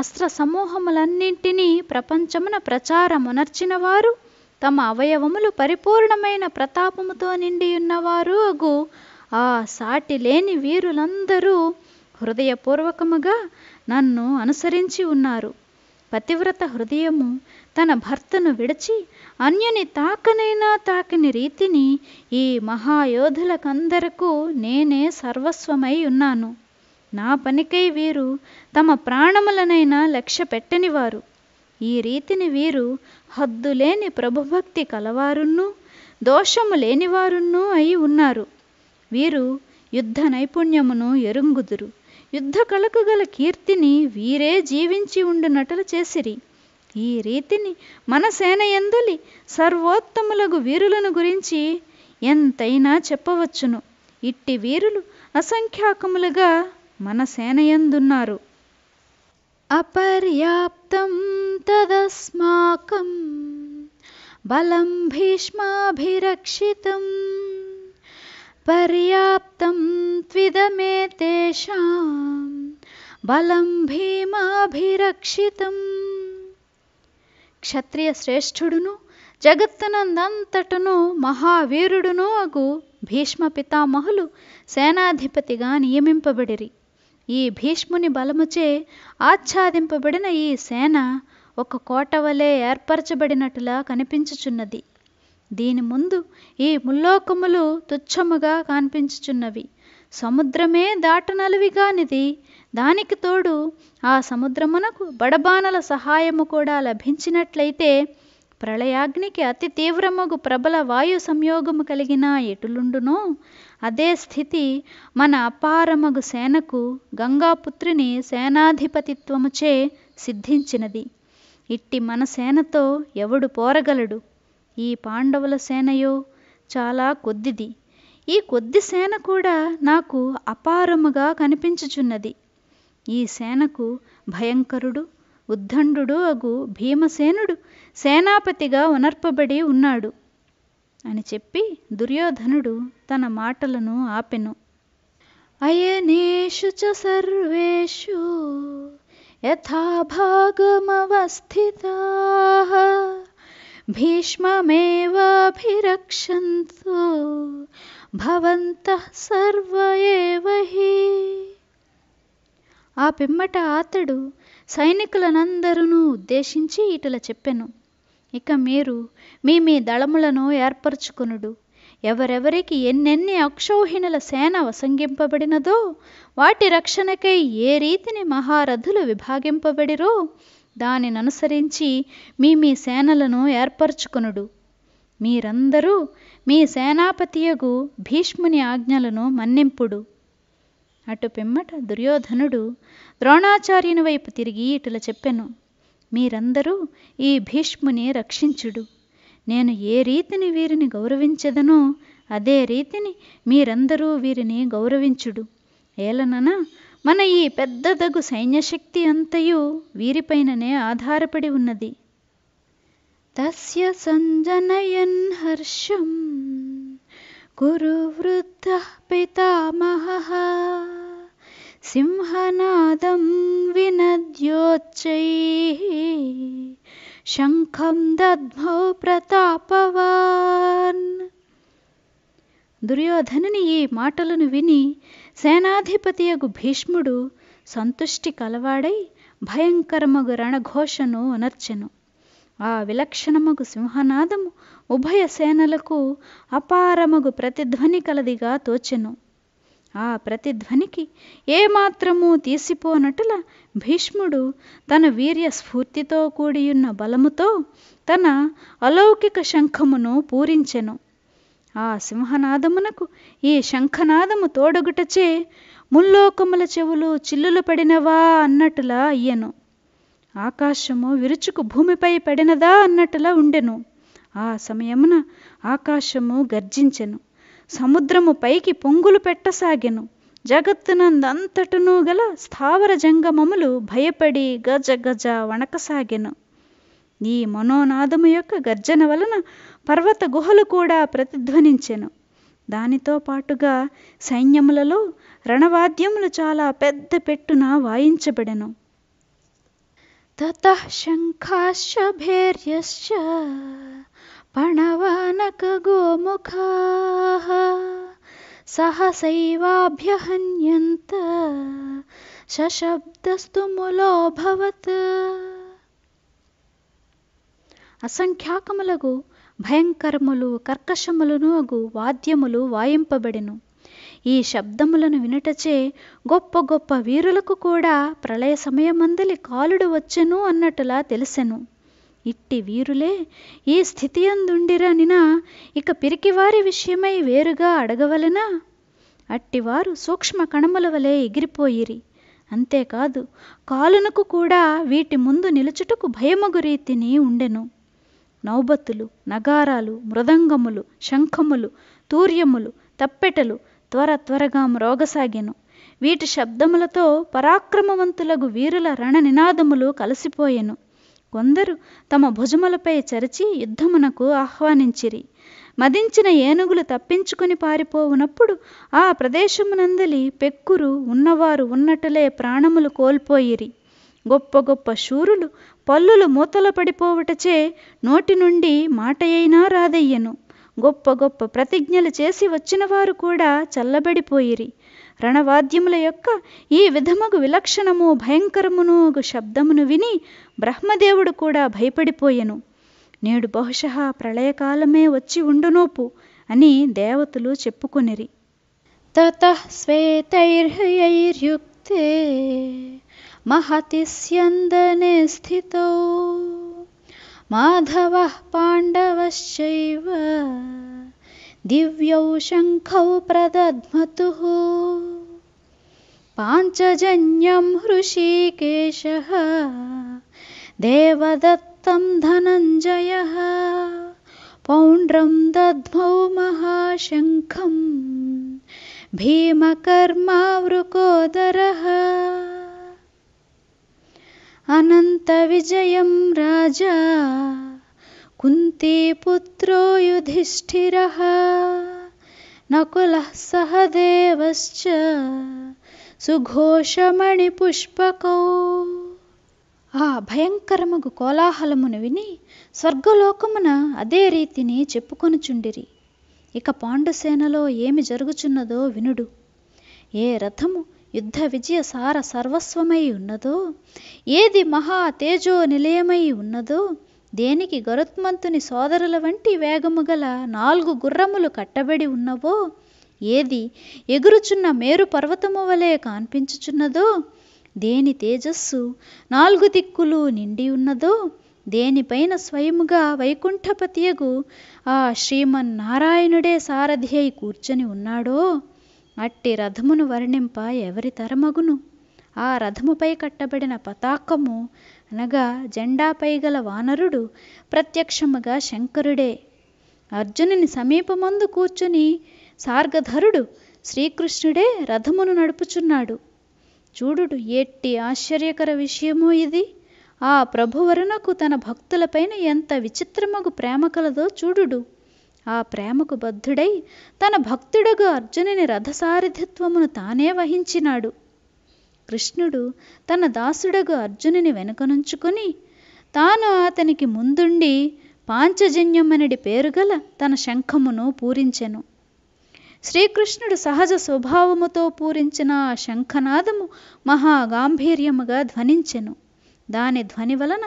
అస్త్ర సమూహములన్నింటినీ ప్రపంచమున ప్రచారమునర్చినవారు తమ అవయవములు పరిపూర్ణమైన ప్రతాపముతో నిండి ఉన్నవారు అగు ఆ సాటి లేని వీరులందరూ హృదయపూర్వకముగా నన్ను అనుసరించి ఉన్నారు పతివ్రత హృదయము తన భర్తను విడిచి అన్యుని తాకనైనా తాకని రీతిని ఈ మహాయోధులకందరకు నేనే సర్వస్వమై ఉన్నాను నా పనికై వీరు తమ ప్రాణములనైనా లక్ష్య పెట్టనివారు ఈ రీతిని వీరు హద్దులేని ప్రభుభక్తి కలవారును దోషము లేనివారును అయి ఉన్నారు వీరు యుద్ధ నైపుణ్యమును ఎరుంగుదురు యుద్ధ కళకు గల కీర్తిని వీరే జీవించి నటలు చేసిరి ఈ రీతిని మన సేన ఎందులి సర్వోత్తములగు వీరులను గురించి ఎంతైనా చెప్పవచ్చును ఇట్టి వీరులు అసంఖ్యాకములుగా మన సేనయందున్నారు అపర్యాప్తం తదస్మాకం బలం భీష్మాభిరక్షితం పర్యాప్తం త్విదమే తేషాం బలం భీమాభిరక్షితం క్షత్రియ శ్రేష్ఠుడును జగత్తునందంతటను మహావీరుడును అగు భీష్మ పితామహులు సేనాధిపతిగా నియమింపబడిరి ఈ భీష్ముని బలముచే ఆచ్ఛాదింపబడిన ఈ సేన ఒక కోట వలె ఏర్పరచబడినట్టులా కనిపించుచున్నది దీని ముందు ఈ ముల్లోకములు తుచ్చముగా కనిపించుచున్నవి సముద్రమే దాటనలివిగానిది దానికి తోడు ఆ సముద్రమునకు బడబానల సహాయము కూడా లభించినట్లయితే ప్రళయాగ్నికి అతి తీవ్రమగు ప్రబల వాయు సంయోగము కలిగిన ఎటులుండునో అదే స్థితి మన అపారమగు సేనకు గంగాపుత్రిని సేనాధిపతిత్వముచే సిద్ధించినది ఇట్టి మన సేనతో ఎవడు పోరగలడు ఈ పాండవుల సేనయో చాలా కొద్దిది ఈ కొద్ది సేన కూడా నాకు అపారముగా కనిపించుచున్నది ఈ సేనకు భయంకరుడు ఉద్దండు అగు భీమసేనుడు సేనాపతిగా ఉనర్పబడి ఉన్నాడు అని చెప్పి దుర్యోధనుడు తన మాటలను ఆపెను అయనేషు చ సర్వేషు యథాభాగమవస్థితా భీష్మమేవాభిరక్షంతో భవంతః సర్వేవహి ఆ పిమ్మట అతడు సైనికులనందరూ ఉద్దేశించి ఇటుల చెప్పెను ఇక మీరు మీ మీ దళములను ఏర్పరచుకునుడు ఎవరెవరికి ఎన్నెన్ని అక్షౌహిణుల సేన వసంగింపబడినదో వాటి రక్షణకై ఏ రీతిని మహారథులు విభాగింపబడిరో దానిననుసరించి మీ మీ సేనలను ఏర్పరచుకునుడు మీరందరూ మీ సేనాపతియగు భీష్ముని ఆజ్ఞలను మన్నింపుడు అటు పిమ్మట దుర్యోధనుడు ద్రోణాచార్యుని వైపు తిరిగి ఇటుల చెప్పెను మీరందరూ ఈ భీష్ముని రక్షించుడు నేను ఏ రీతిని వీరిని గౌరవించదనో అదే రీతిని మీరందరూ వీరిని గౌరవించుడు ఏలనన మన ఈ పెద్దదగు సైన్యశక్తి అంతయు వీరిపైననే ఆధారపడి ఉన్నది తస్య సంజనయన్ హర్షం గురు వృద్ధ పితామహ సింహనాదం వినద్యోచ్చై శంఖం దద్మో ప్రతాపవాన్ దుర్యోధనుని ఈ మాటలను విని సేనాధిపతియగు భీష్ముడు సంతుష్టి కలవాడై భయంకరమగు రణఘోషను అనర్చెను ఆ విలక్షణమగు సింహనాదము ఉభయ సేనలకు అపారమగు ప్రతిధ్వని కలదిగా తోచెను ఆ ప్రతిధ్వనికి ఏమాత్రమూ తీసిపోనటుల భీష్ముడు తన వీర్య స్ఫూర్తితో కూడియున్న బలముతో తన అలౌకిక శంఖమును పూరించెను ఆ సింహనాదమునకు ఈ శంఖనాదము తోడగుటచే ముల్లోకముల చెవులు చిల్లులు పడినవా అన్నట్టులా అయ్యను ఆకాశము విరుచుకు భూమిపై పడినదా అన్నట్టులా ఉండెను ఆ సమయమున ఆకాశము గర్జించెను సముద్రము పైకి పొంగులు పెట్టసాగెను జగత్తునందంతటను గల స్థావర జంగమములు భయపడి గజ గజ వణకసాగెను ఈ మనోనాదము యొక్క గర్జన వలన పర్వత గుహలు కూడా ప్రతిధ్వనించెను దానితో పాటుగా సైన్యములలో రణవాద్యములు చాలా పెద్ద పెట్టున వాయించబడెను తత శంఖాశభేర్యశ్చ पणवानकगोमुखाः सहसैवाभ्यहन्यन्त शशब्दस्तु ములోభవత్ అసంఖ్యాకములగు భయంకరములు కర్కశములను అగు వాద్యములు వాయింపబడెను ఈ శబ్దములను వినటచే గొప్ప గొప్ప వీరులకు కూడా ప్రళయ సమయమందలి కాలుడు వచ్చెను అన్నట్టులా తెలిసెను ఇట్టి వీరులే ఈ స్థితియందుండిరనినా ఇక పిరికివారి విషయమై వేరుగా అడగవలనా అట్టివారు సూక్ష్మ కణముల వలె ఎగిరిపోయిరి అంతేకాదు కాలునకు కూడా వీటి ముందు నిలుచుటకు భయమగు రీతిని ఉండెను నౌబతులు నగారాలు మృదంగములు శంఖములు తూర్యములు తప్పెటలు త్వర త్వరగా మ్రోగసాగెను వీటి శబ్దములతో పరాక్రమవంతులగు వీరుల రణనినాదములు కలిసిపోయెను కొందరు తమ భుజములపై చరిచి యుద్ధమునకు ఆహ్వానించిరి మదించిన ఏనుగులు తప్పించుకుని పారిపోవునప్పుడు ఆ ప్రదేశమునందలి పెక్కురు ఉన్నవారు ఉన్నట్టులే ప్రాణములు కోల్పోయిరి గొప్ప గొప్ప శూరులు పల్లులు మూతల పడిపోవటచే నోటి నుండి మాటయైనా రాదయ్యను గొప్ప గొప్ప ప్రతిజ్ఞలు చేసి వచ్చిన వారు కూడా చల్లబడిపోయిరి రణవాద్యముల యొక్క ఈ విధముగు విలక్షణము భయంకరమును శబ్దమును విని బ్రహ్మదేవుడు కూడా భయపడిపోయెను నేడు బహుశ ప్రళయకాలమే వచ్చి ఉండునోపు అని దేవతలు చెప్పుకొనిరి తత శ్వేతైర్యుక్తే మహతిస్యందనే స్థితో మాధవ పాండవశ్చైవ దివ్యౌ శంఖౌ ప్రదధ్మతు పాంచజన్యం హృషికేశ देवदत्तं धनञ्जयः पौण्ड्रं दध्वौ महाशङ्खं भीमकर्मावृकोदरः अनन्तविजयं राजा कुन्तीपुत्रो युधिष्ठिरः नकुलः सह देवश्च सुघोषमणिपुष्पकौ ఆ భయంకరముగు కోలాహలమును విని స్వర్గలోకమున అదే రీతిని చెప్పుకొనుచుండిరి ఇక పాండుసేనలో ఏమి జరుగుచున్నదో వినుడు ఏ రథము యుద్ధ విజయ సార సర్వస్వమై ఉన్నదో ఏది మహా తేజో నిలయమై ఉన్నదో దేనికి గరుత్మంతుని సోదరుల వంటి వేగము గల నాలుగు గుర్రములు కట్టబడి ఉన్నవో ఏది ఎగురుచున్న మేరు పర్వతము వలె కాన్పించుచున్నదో దేని తేజస్సు నాలుగు దిక్కులు నిండి ఉన్నదో దేనిపైన స్వయముగా వైకుంఠపతియగు ఆ శ్రీమన్నారాయణుడే సారథి అయి కూర్చొని ఉన్నాడో అట్టి రథమును వర్ణింప ఎవరి తరమగును ఆ రథముపై కట్టబడిన పతాకము అనగా జెండాపై గల వానరుడు ప్రత్యక్షముగా శంకరుడే అర్జునుని సమీపమందు కూర్చుని సార్గధరుడు శ్రీకృష్ణుడే రథమును నడుపుచున్నాడు చూడుడు ఎట్టి ఆశ్చర్యకర విషయమో ఇది ఆ ప్రభువరునకు తన భక్తులపైన ఎంత విచిత్రమగు ప్రేమ కలదో చూడుడు ఆ ప్రేమకు బద్ధుడై తన భక్తుడగు అర్జునుని రథసారథిత్వమును తానే వహించినాడు కృష్ణుడు తన దాసుడగు అర్జునుని వెనుకనుంచుకుని తాను అతనికి ముందుండి పాంచజన్యమనడి పేరుగల తన శంఖమును పూరించెను శ్రీకృష్ణుడు సహజ స్వభావముతో పూరించిన ఆ శంఖనాదము మహాగాంభీర్యముగా ధ్వనించెను దాని ధ్వని వలన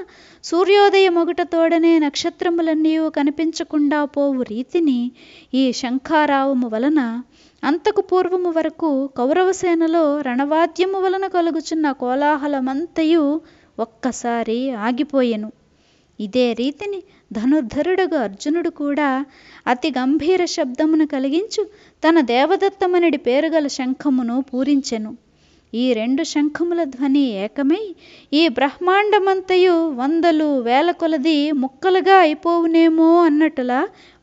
సూర్యోదయమొగట తోడనే నక్షత్రములన్నీ కనిపించకుండా పోవు రీతిని ఈ శంఖారావము వలన అంతకు పూర్వము వరకు కౌరవసేనలో రణవాద్యము వలన కలుగుచున్న కోలాహలమంతయు ఒక్కసారి ఆగిపోయెను ఇదే రీతిని ధనుర్ధరుడగు అర్జునుడు కూడా అతి గంభీర శబ్దమును కలిగించు తన దేవదత్తమనుడి పేరుగల శంఖమును పూరించెను ఈ రెండు శంఖముల ధ్వని ఏకమై ఈ బ్రహ్మాండమంతయు వందలు వేల కొలది ముక్కలుగా అయిపోవునేమో అన్నట్టులా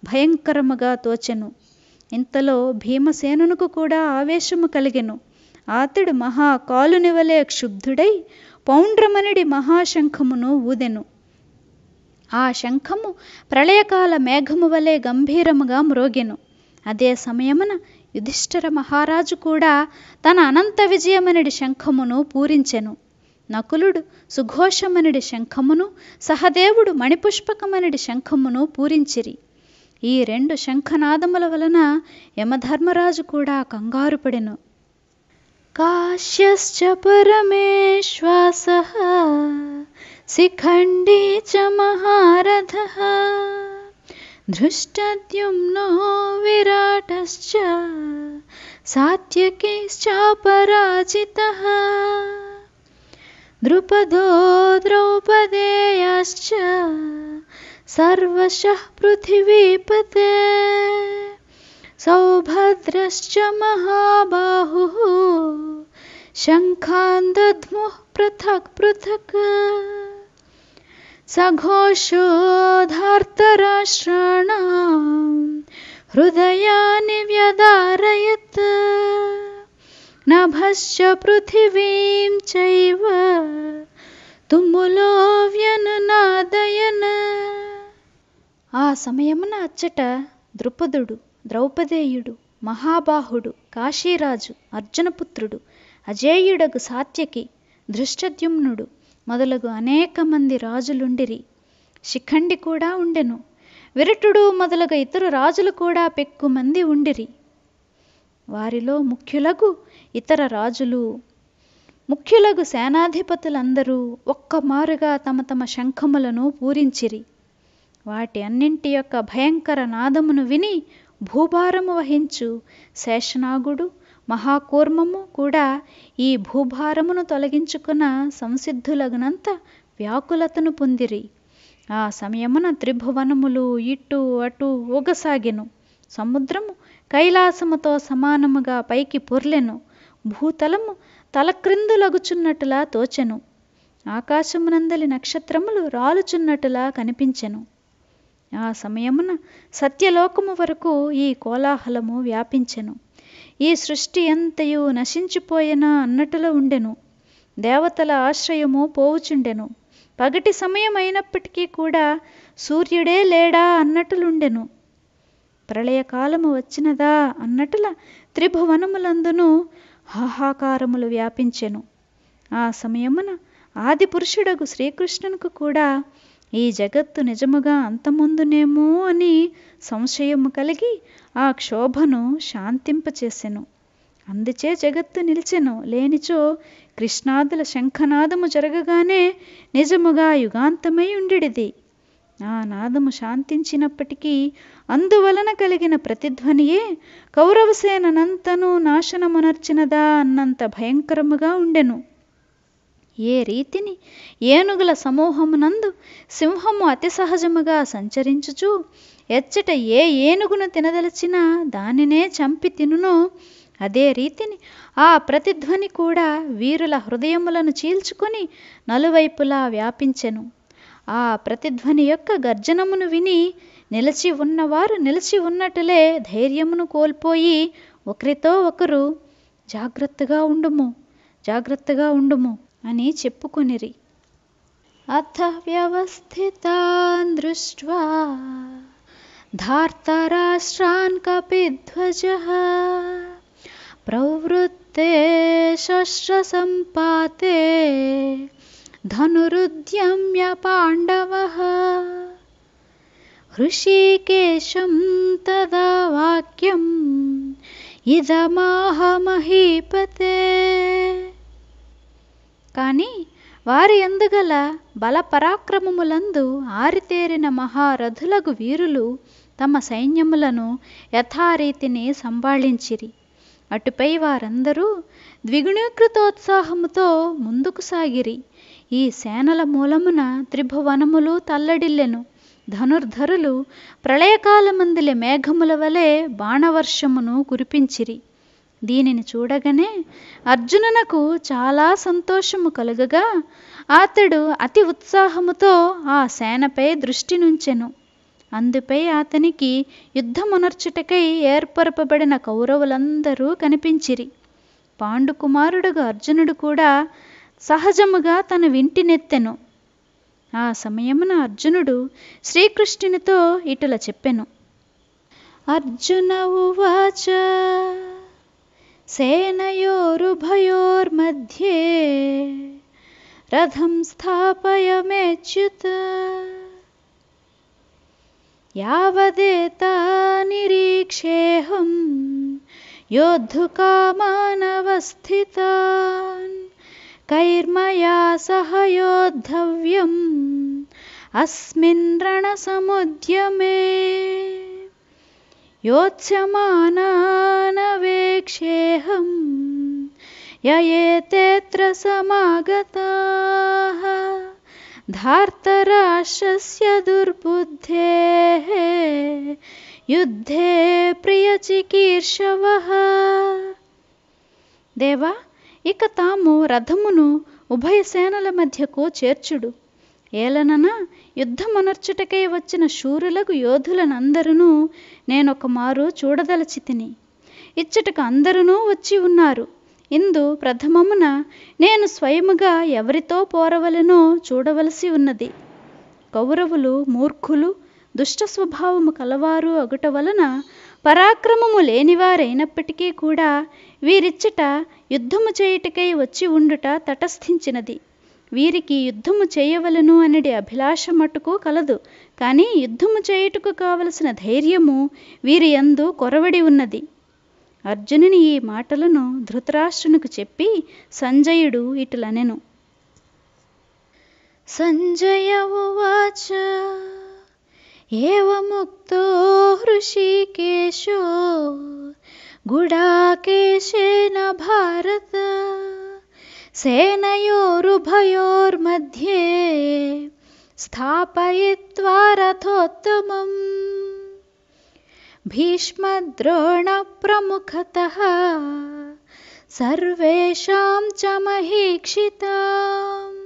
భయంకరముగా తోచెను ఇంతలో భీమసేనునకు కూడా ఆవేశము కలిగెను అతడు మహా క్షుబ్ధుడై పౌండ్రమనుడి మహాశంఖమును ఊదెను ఆ శంఖము ప్రళయకాల మేఘము వలె గంభీరముగా మ్రోగెను అదే సమయమున యుధిష్ఠిర మహారాజు కూడా తన అనంత విజయమనుడి శంఖమును పూరించెను నకులుడు సుఘోషమనుడి శంఖమును సహదేవుడు మణిపుష్పకమనుడి శంఖమును పూరించిరి ఈ రెండు శంఖనాదముల వలన యమధర్మరాజు కూడా కంగారు పడెను కాశ్యశ్చ పరమేశ్వాస शिखण्डे च महारथः धृष्टद्युम्नो विराटश्च सात्यकीश्चापराजितः द्रुपदो द्रौपदेयाश्च सर्वशः पृथिवीपते सौभद्रश्च महाबाहुः शङ्खान् दद्मुः पृथक् पृथक् सघोषोधार्तराष्ट्राणां హృదయాన్ని व्यदारयत् నభశ్చ పృథివీం చైవ తుమ్ములో వ్యనునాదయన ఆ సమయమున అచ్చట ద్రుపదుడు ద్రౌపదేయుడు మహాబాహుడు కాశీరాజు అర్జునపుత్రుడు అజేయుడగు సాత్యకి దృష్టద్యుమ్నుడు మొదలగు అనేక మంది రాజులుండిరి శిఖండి కూడా ఉండెను విరటుడు మొదలగు ఇతరు రాజులు కూడా పెక్కుమంది ఉండిరి వారిలో ముఖ్యులకు ఇతర రాజులు ముఖ్యులకు సేనాధిపతులందరూ ఒక్కమారుగా తమ తమ శంఖములను పూరించిరి వాటి అన్నింటి యొక్క భయంకర నాదమును విని భూభారము వహించు శేషనాగుడు మహాకూర్మము కూడా ఈ భూభారమును తొలగించుకున్న సంసిద్ధులగునంత వ్యాకులతను పొందిరి ఆ సమయమున త్రిభువనములు ఇటు అటు ఊగసాగెను సముద్రము కైలాసముతో సమానముగా పైకి పొర్లెను భూతలము తలక్రిందులగుచున్నట్టులా తోచెను ఆకాశమునందలి నక్షత్రములు రాలుచున్నట్టులా కనిపించెను ఆ సమయమున సత్యలోకము వరకు ఈ కోలాహలము వ్యాపించెను ఈ సృష్టి ఎంతయు నశించిపోయేనా అన్నట్టులో ఉండెను దేవతల ఆశ్రయము పోవుచుండెను పగటి సమయం అయినప్పటికీ కూడా సూర్యుడే లేడా అన్నట్లుండెను ప్రళయకాలము వచ్చినదా అన్నట్టుల త్రిభువనములందును హాహాకారములు వ్యాపించెను ఆ సమయమున ఆది పురుషుడగు శ్రీకృష్ణునికు కూడా ఈ జగత్తు నిజముగా అంతముందునేమో అని సంశయము కలిగి ఆ క్షోభను శాంతింపచేసెను అందుచే జగత్తు నిలిచెను లేనిచో కృష్ణాదుల శంఖనాదము జరగగానే నిజముగా యుగాంతమై ఉండిడిది ఆ నాదము శాంతించినప్పటికీ అందువలన కలిగిన ప్రతిధ్వనియే కౌరవసేనంతను నాశనమునర్చినదా అన్నంత భయంకరముగా ఉండెను ఏ రీతిని ఏనుగుల సమూహమునందు సింహము అతి సహజముగా సంచరించుచు ఎచ్చట ఏ ఏనుగును తినదలిచినా దానినే చంపి తినునో అదే రీతిని ఆ ప్రతిధ్వని కూడా వీరుల హృదయములను చీల్చుకుని నలువైపులా వ్యాపించెను ఆ ప్రతిధ్వని యొక్క గర్జనమును విని నిలిచి ఉన్నవారు నిలిచి ఉన్నట్లే ధైర్యమును కోల్పోయి ఒకరితో ఒకరు జాగ్రత్తగా ఉండుము జాగ్రత్తగా ఉండుము अनि चेकरि अथ व्यवस्थितान् दृष्ट्वा धार्तराष्ट्रान् कपिध्वजः प्रवृत्ते शस्त्रसम्पाते धनुरुद्यम्य पाण्डवः हृषि तदा वाक्यम् इदमाहमहीपते కానీ వారి ఎందుగల బలపరాక్రమములందు ఆరితేరిన మహారథులకు వీరులు తమ సైన్యములను యథారీతిని సంభాళించిరి అటుపై వారందరూ ద్విగుణీకృతోత్సాహముతో ముందుకు సాగిరి ఈ సేనల మూలమున త్రిభువనములు తల్లడిల్లెను ధనుర్ధరులు ప్రళయకాలమందిలి మేఘముల వలె బాణవర్షమును కురిపించిరి దీనిని చూడగానే అర్జునునకు చాలా సంతోషము కలుగగా అతడు అతి ఉత్సాహముతో ఆ సేనపై దృష్టి నుంచెను అందుపై అతనికి యుద్ధమునర్చుటకై ఏర్పరపబడిన కౌరవులందరూ కనిపించిరి పాండుకుమారుడుగా అర్జునుడు కూడా సహజముగా తన వింటినెత్తెను ఆ సమయమున అర్జునుడు శ్రీకృష్ణునితో ఇటుల చెప్పెను అర్జున ఉవాచ सेनयोरुभयोर्मध्ये रथं स्थापयमेच्युत् यावदेता निरीक्षेऽहं योद्धुकामानवस्थितान् कैर्मया योद्धव्यम् अस्मिन् रणसमुद्यमे योत्स्यमानानवेक्षेऽहं ययेतेऽत्र समागताः धार्तराष्ट्रस्य दुर्बुद्धेः యుద్ధే ప్రియచికీర్షవ దేవా ఇక తాము రథమును ఉభయ సేనల మధ్యకు చేర్చుడు ఏలననా యుద్ధమనర్చుటకై వచ్చిన శూరులకు యోధులనందరూ నేనొక మారు చూడదలచి తిని ఇచ్చటకు అందరూ వచ్చి ఉన్నారు ఇందు ప్రథమమున నేను స్వయముగా ఎవరితో పోరవలనో చూడవలసి ఉన్నది కౌరవులు మూర్ఖులు దుష్ట స్వభావము కలవారు అగుట వలన పరాక్రమము లేనివారైనప్పటికీ కూడా వీరిచ్చట యుద్ధము చేయుటకై వచ్చి ఉండుట తటస్థించినది వీరికి యుద్ధము చేయవలను అనేది అభిలాష మట్టుకు కలదు కానీ యుద్ధము చేయుటకు కావలసిన ధైర్యము వీరి యందు కొరవడి ఉన్నది అర్జునుని ఈ మాటలను ధృతరాష్ట్రునికి చెప్పి సంజయుడు ఇటులనెను సంజయ ఉవాచ ఏవముక్తో హృషికేశో గుడాకేశేన భారత सेनयोरुभयोर्मध्ये स्थापयित्वा रथोत्तमम् भीष्मद्रोणप्रमुखतः सर्वेषां च महीक्षिताम्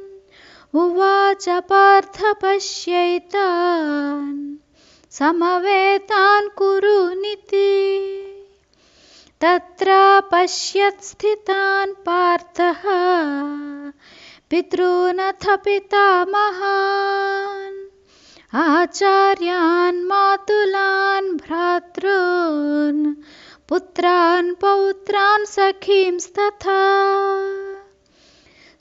उवाच पार्थ पश्यैतान् समवेतान् कुरुनिति तत्रापश्यत्स्थितान् पार्थः पितॄनथ पितामहान् आचार्यान् मातुलान् भ्रातॄन् पुत्रान् पौत्रान् सखींस्तथा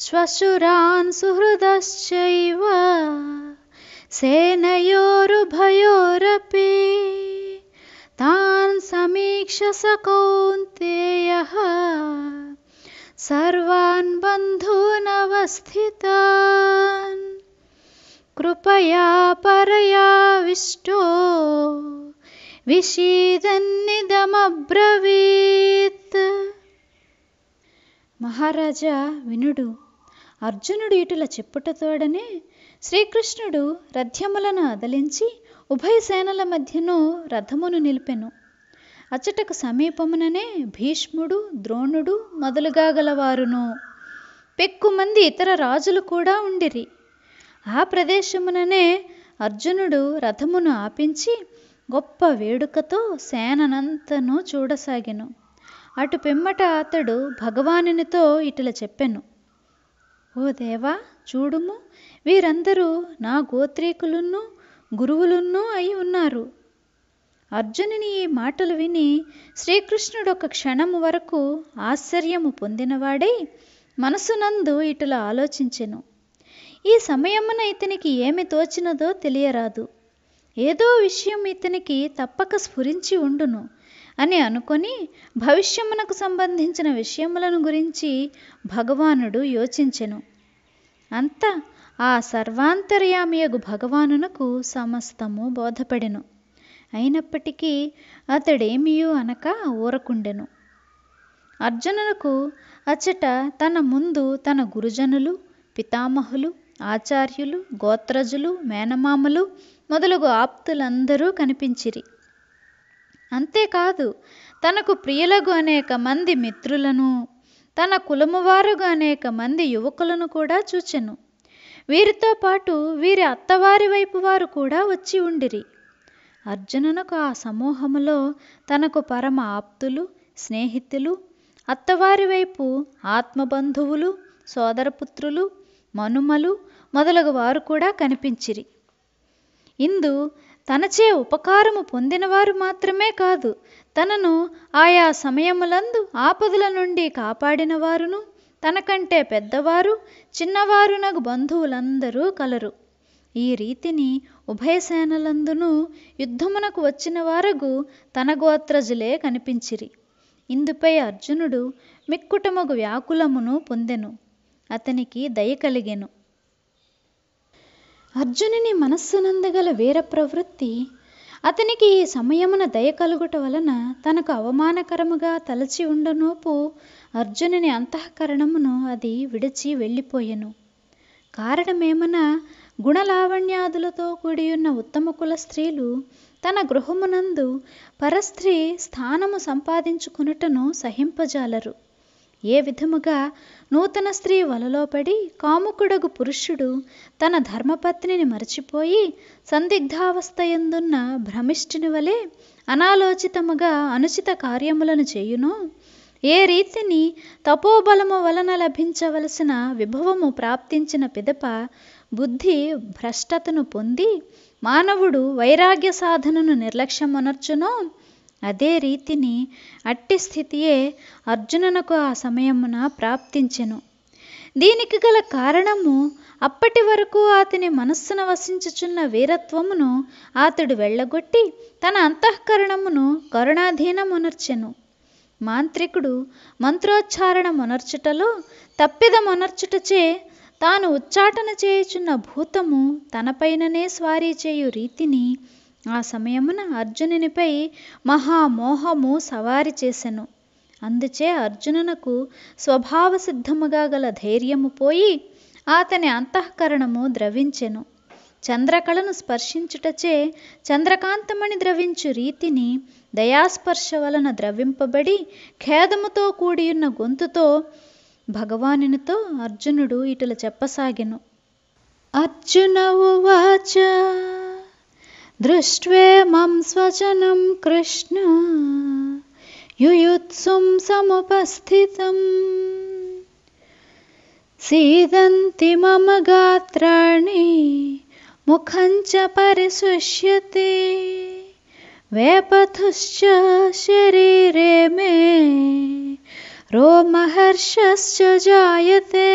श्वशुरान् सुहृदश्चैव सेनयोरुभयोरपि తాన్ సమీక్ష स సర్వాన్ सर्वान् కృపయా कृपया परयाविष्टो విషీదన్నిదమబ్రవీత్ మహారాజా వినుడు అర్జునుడు ఇటుల చెప్పుటతోడనే శ్రీకృష్ణుడు రథ్యములను అదలించి ఉభయ సేనల మధ్యను రథమును నిలిపెను అచ్చటకు సమీపముననే భీష్ముడు ద్రోణుడు మొదలుగాగలవారును పెక్కు పెక్కుమంది ఇతర రాజులు కూడా ఉండిరి ఆ ప్రదేశముననే అర్జునుడు రథమును ఆపించి గొప్ప వేడుకతో సేననంతను చూడసాగెను అటు పిమ్మట అతడు భగవానునితో ఇటుల చెప్పెను ఓ దేవా చూడుము వీరందరూ నా గోత్రీకులను గురువులున్నూ అయి ఉన్నారు అర్జునుని ఈ మాటలు విని శ్రీకృష్ణుడు ఒక క్షణము వరకు ఆశ్చర్యము పొందినవాడై మనసునందు ఇటుల ఆలోచించెను ఈ సమయమున ఇతనికి ఏమి తోచినదో తెలియరాదు ఏదో విషయం ఇతనికి తప్పక స్ఫురించి ఉండును అని అనుకొని భవిష్యమునకు సంబంధించిన విషయములను గురించి భగవానుడు యోచించెను అంతా ఆ సర్వాంతర్యామియగు భగవానునకు సమస్తము బోధపడెను అయినప్పటికీ అతడేమియు అనక ఊరకుండెను అర్జునునకు అచ్చట తన ముందు తన గురుజనులు పితామహులు ఆచార్యులు గోత్రజులు మేనమామలు మొదలగు ఆప్తులందరూ కనిపించిరి అంతేకాదు తనకు ప్రియులగు అనేక మంది మిత్రులను తన కులమువారుగా అనేక మంది యువకులను కూడా చూచెను వీరితో పాటు వీరి అత్తవారి వైపు వారు కూడా వచ్చి ఉండిరి అర్జునునకు ఆ సమూహములో తనకు పరమ ఆప్తులు స్నేహితులు అత్తవారి వైపు ఆత్మబంధువులు సోదరపుత్రులు మనుమలు మొదలగు వారు కూడా కనిపించిరి ఇందు తనచే ఉపకారము పొందినవారు మాత్రమే కాదు తనను ఆయా సమయములందు ఆపదల నుండి కాపాడిన వారును తనకంటే పెద్దవారు నగు బంధువులందరూ కలరు ఈ రీతిని ఉభయ సేనలందునూ యుద్ధమునకు వచ్చిన వారగు తన గోత్రజులే కనిపించిరి ఇందుపై అర్జునుడు మిక్కుటమగు వ్యాకులమును పొందెను అతనికి దయ కలిగెను అర్జునుని మనస్సునందగల వీర ప్రవృత్తి అతనికి ఈ సమయమున దయ కలుగుట వలన తనకు అవమానకరముగా తలచి ఉండనోపు అర్జునుని అంతఃకరణమును అది విడిచి వెళ్ళిపోయెను కారణమేమన గుణలావణ్యాదులతో కూడి ఉన్న ఉత్తమ కుల స్త్రీలు తన గృహమునందు పరస్త్రీ స్థానము సంపాదించుకునుటను సహింపజాలరు ఏ విధముగా నూతన స్త్రీ వలలో పడి కాముకుడగు పురుషుడు తన ధర్మపత్నిని మరచిపోయి ఎందున్న భ్రమిష్ఠుని వలె అనాలోచితముగా అనుచిత కార్యములను చేయునో ఏ రీతిని తపోబలము వలన లభించవలసిన విభవము ప్రాప్తించిన పిదప బుద్ధి భ్రష్టతను పొంది మానవుడు వైరాగ్య సాధనను నిర్లక్ష్యమునర్చునో అదే రీతిని అట్టి స్థితియే అర్జునునకు ఆ సమయమున ప్రాప్తించెను దీనికి గల కారణము అప్పటి వరకు అతని మనస్సును వసించుచున్న వీరత్వమును అతడు వెళ్ళగొట్టి తన అంతఃకరణమును కరుణాధీనమునర్చెను మాంత్రికుడు మంత్రోచ్చారణ మొనర్చుటలో మొనర్చుటచే తాను ఉచ్చాటన చేయుచున్న భూతము తనపైననే స్వారీ చేయు రీతిని ఆ సమయమున అర్జునునిపై మహామోహము సవారి చేసెను అందుచే అర్జునునకు స్వభావ సిద్ధముగా గల ధైర్యము పోయి అతని అంతఃకరణము ద్రవించెను చంద్రకళను స్పర్శించుటచే చంద్రకాంతమణి ద్రవించు రీతిని దయాస్పర్శ వలన ద్రవింపబడి ఖేదముతో కూడియున్న గొంతుతో భగవానునితో అర్జునుడు ఇటుల చెప్పసాగెను అర్జున ఉవాచ దృష్ట్వే మం స్వచనం కృష్ణ యుయుత్సుం సముపస్థితం సీదంతి మమ గాత్రాణి ముఖం చ పరిశుష్యతే वेपथुश्च शरीरे मे रोमहर्षश्च जायते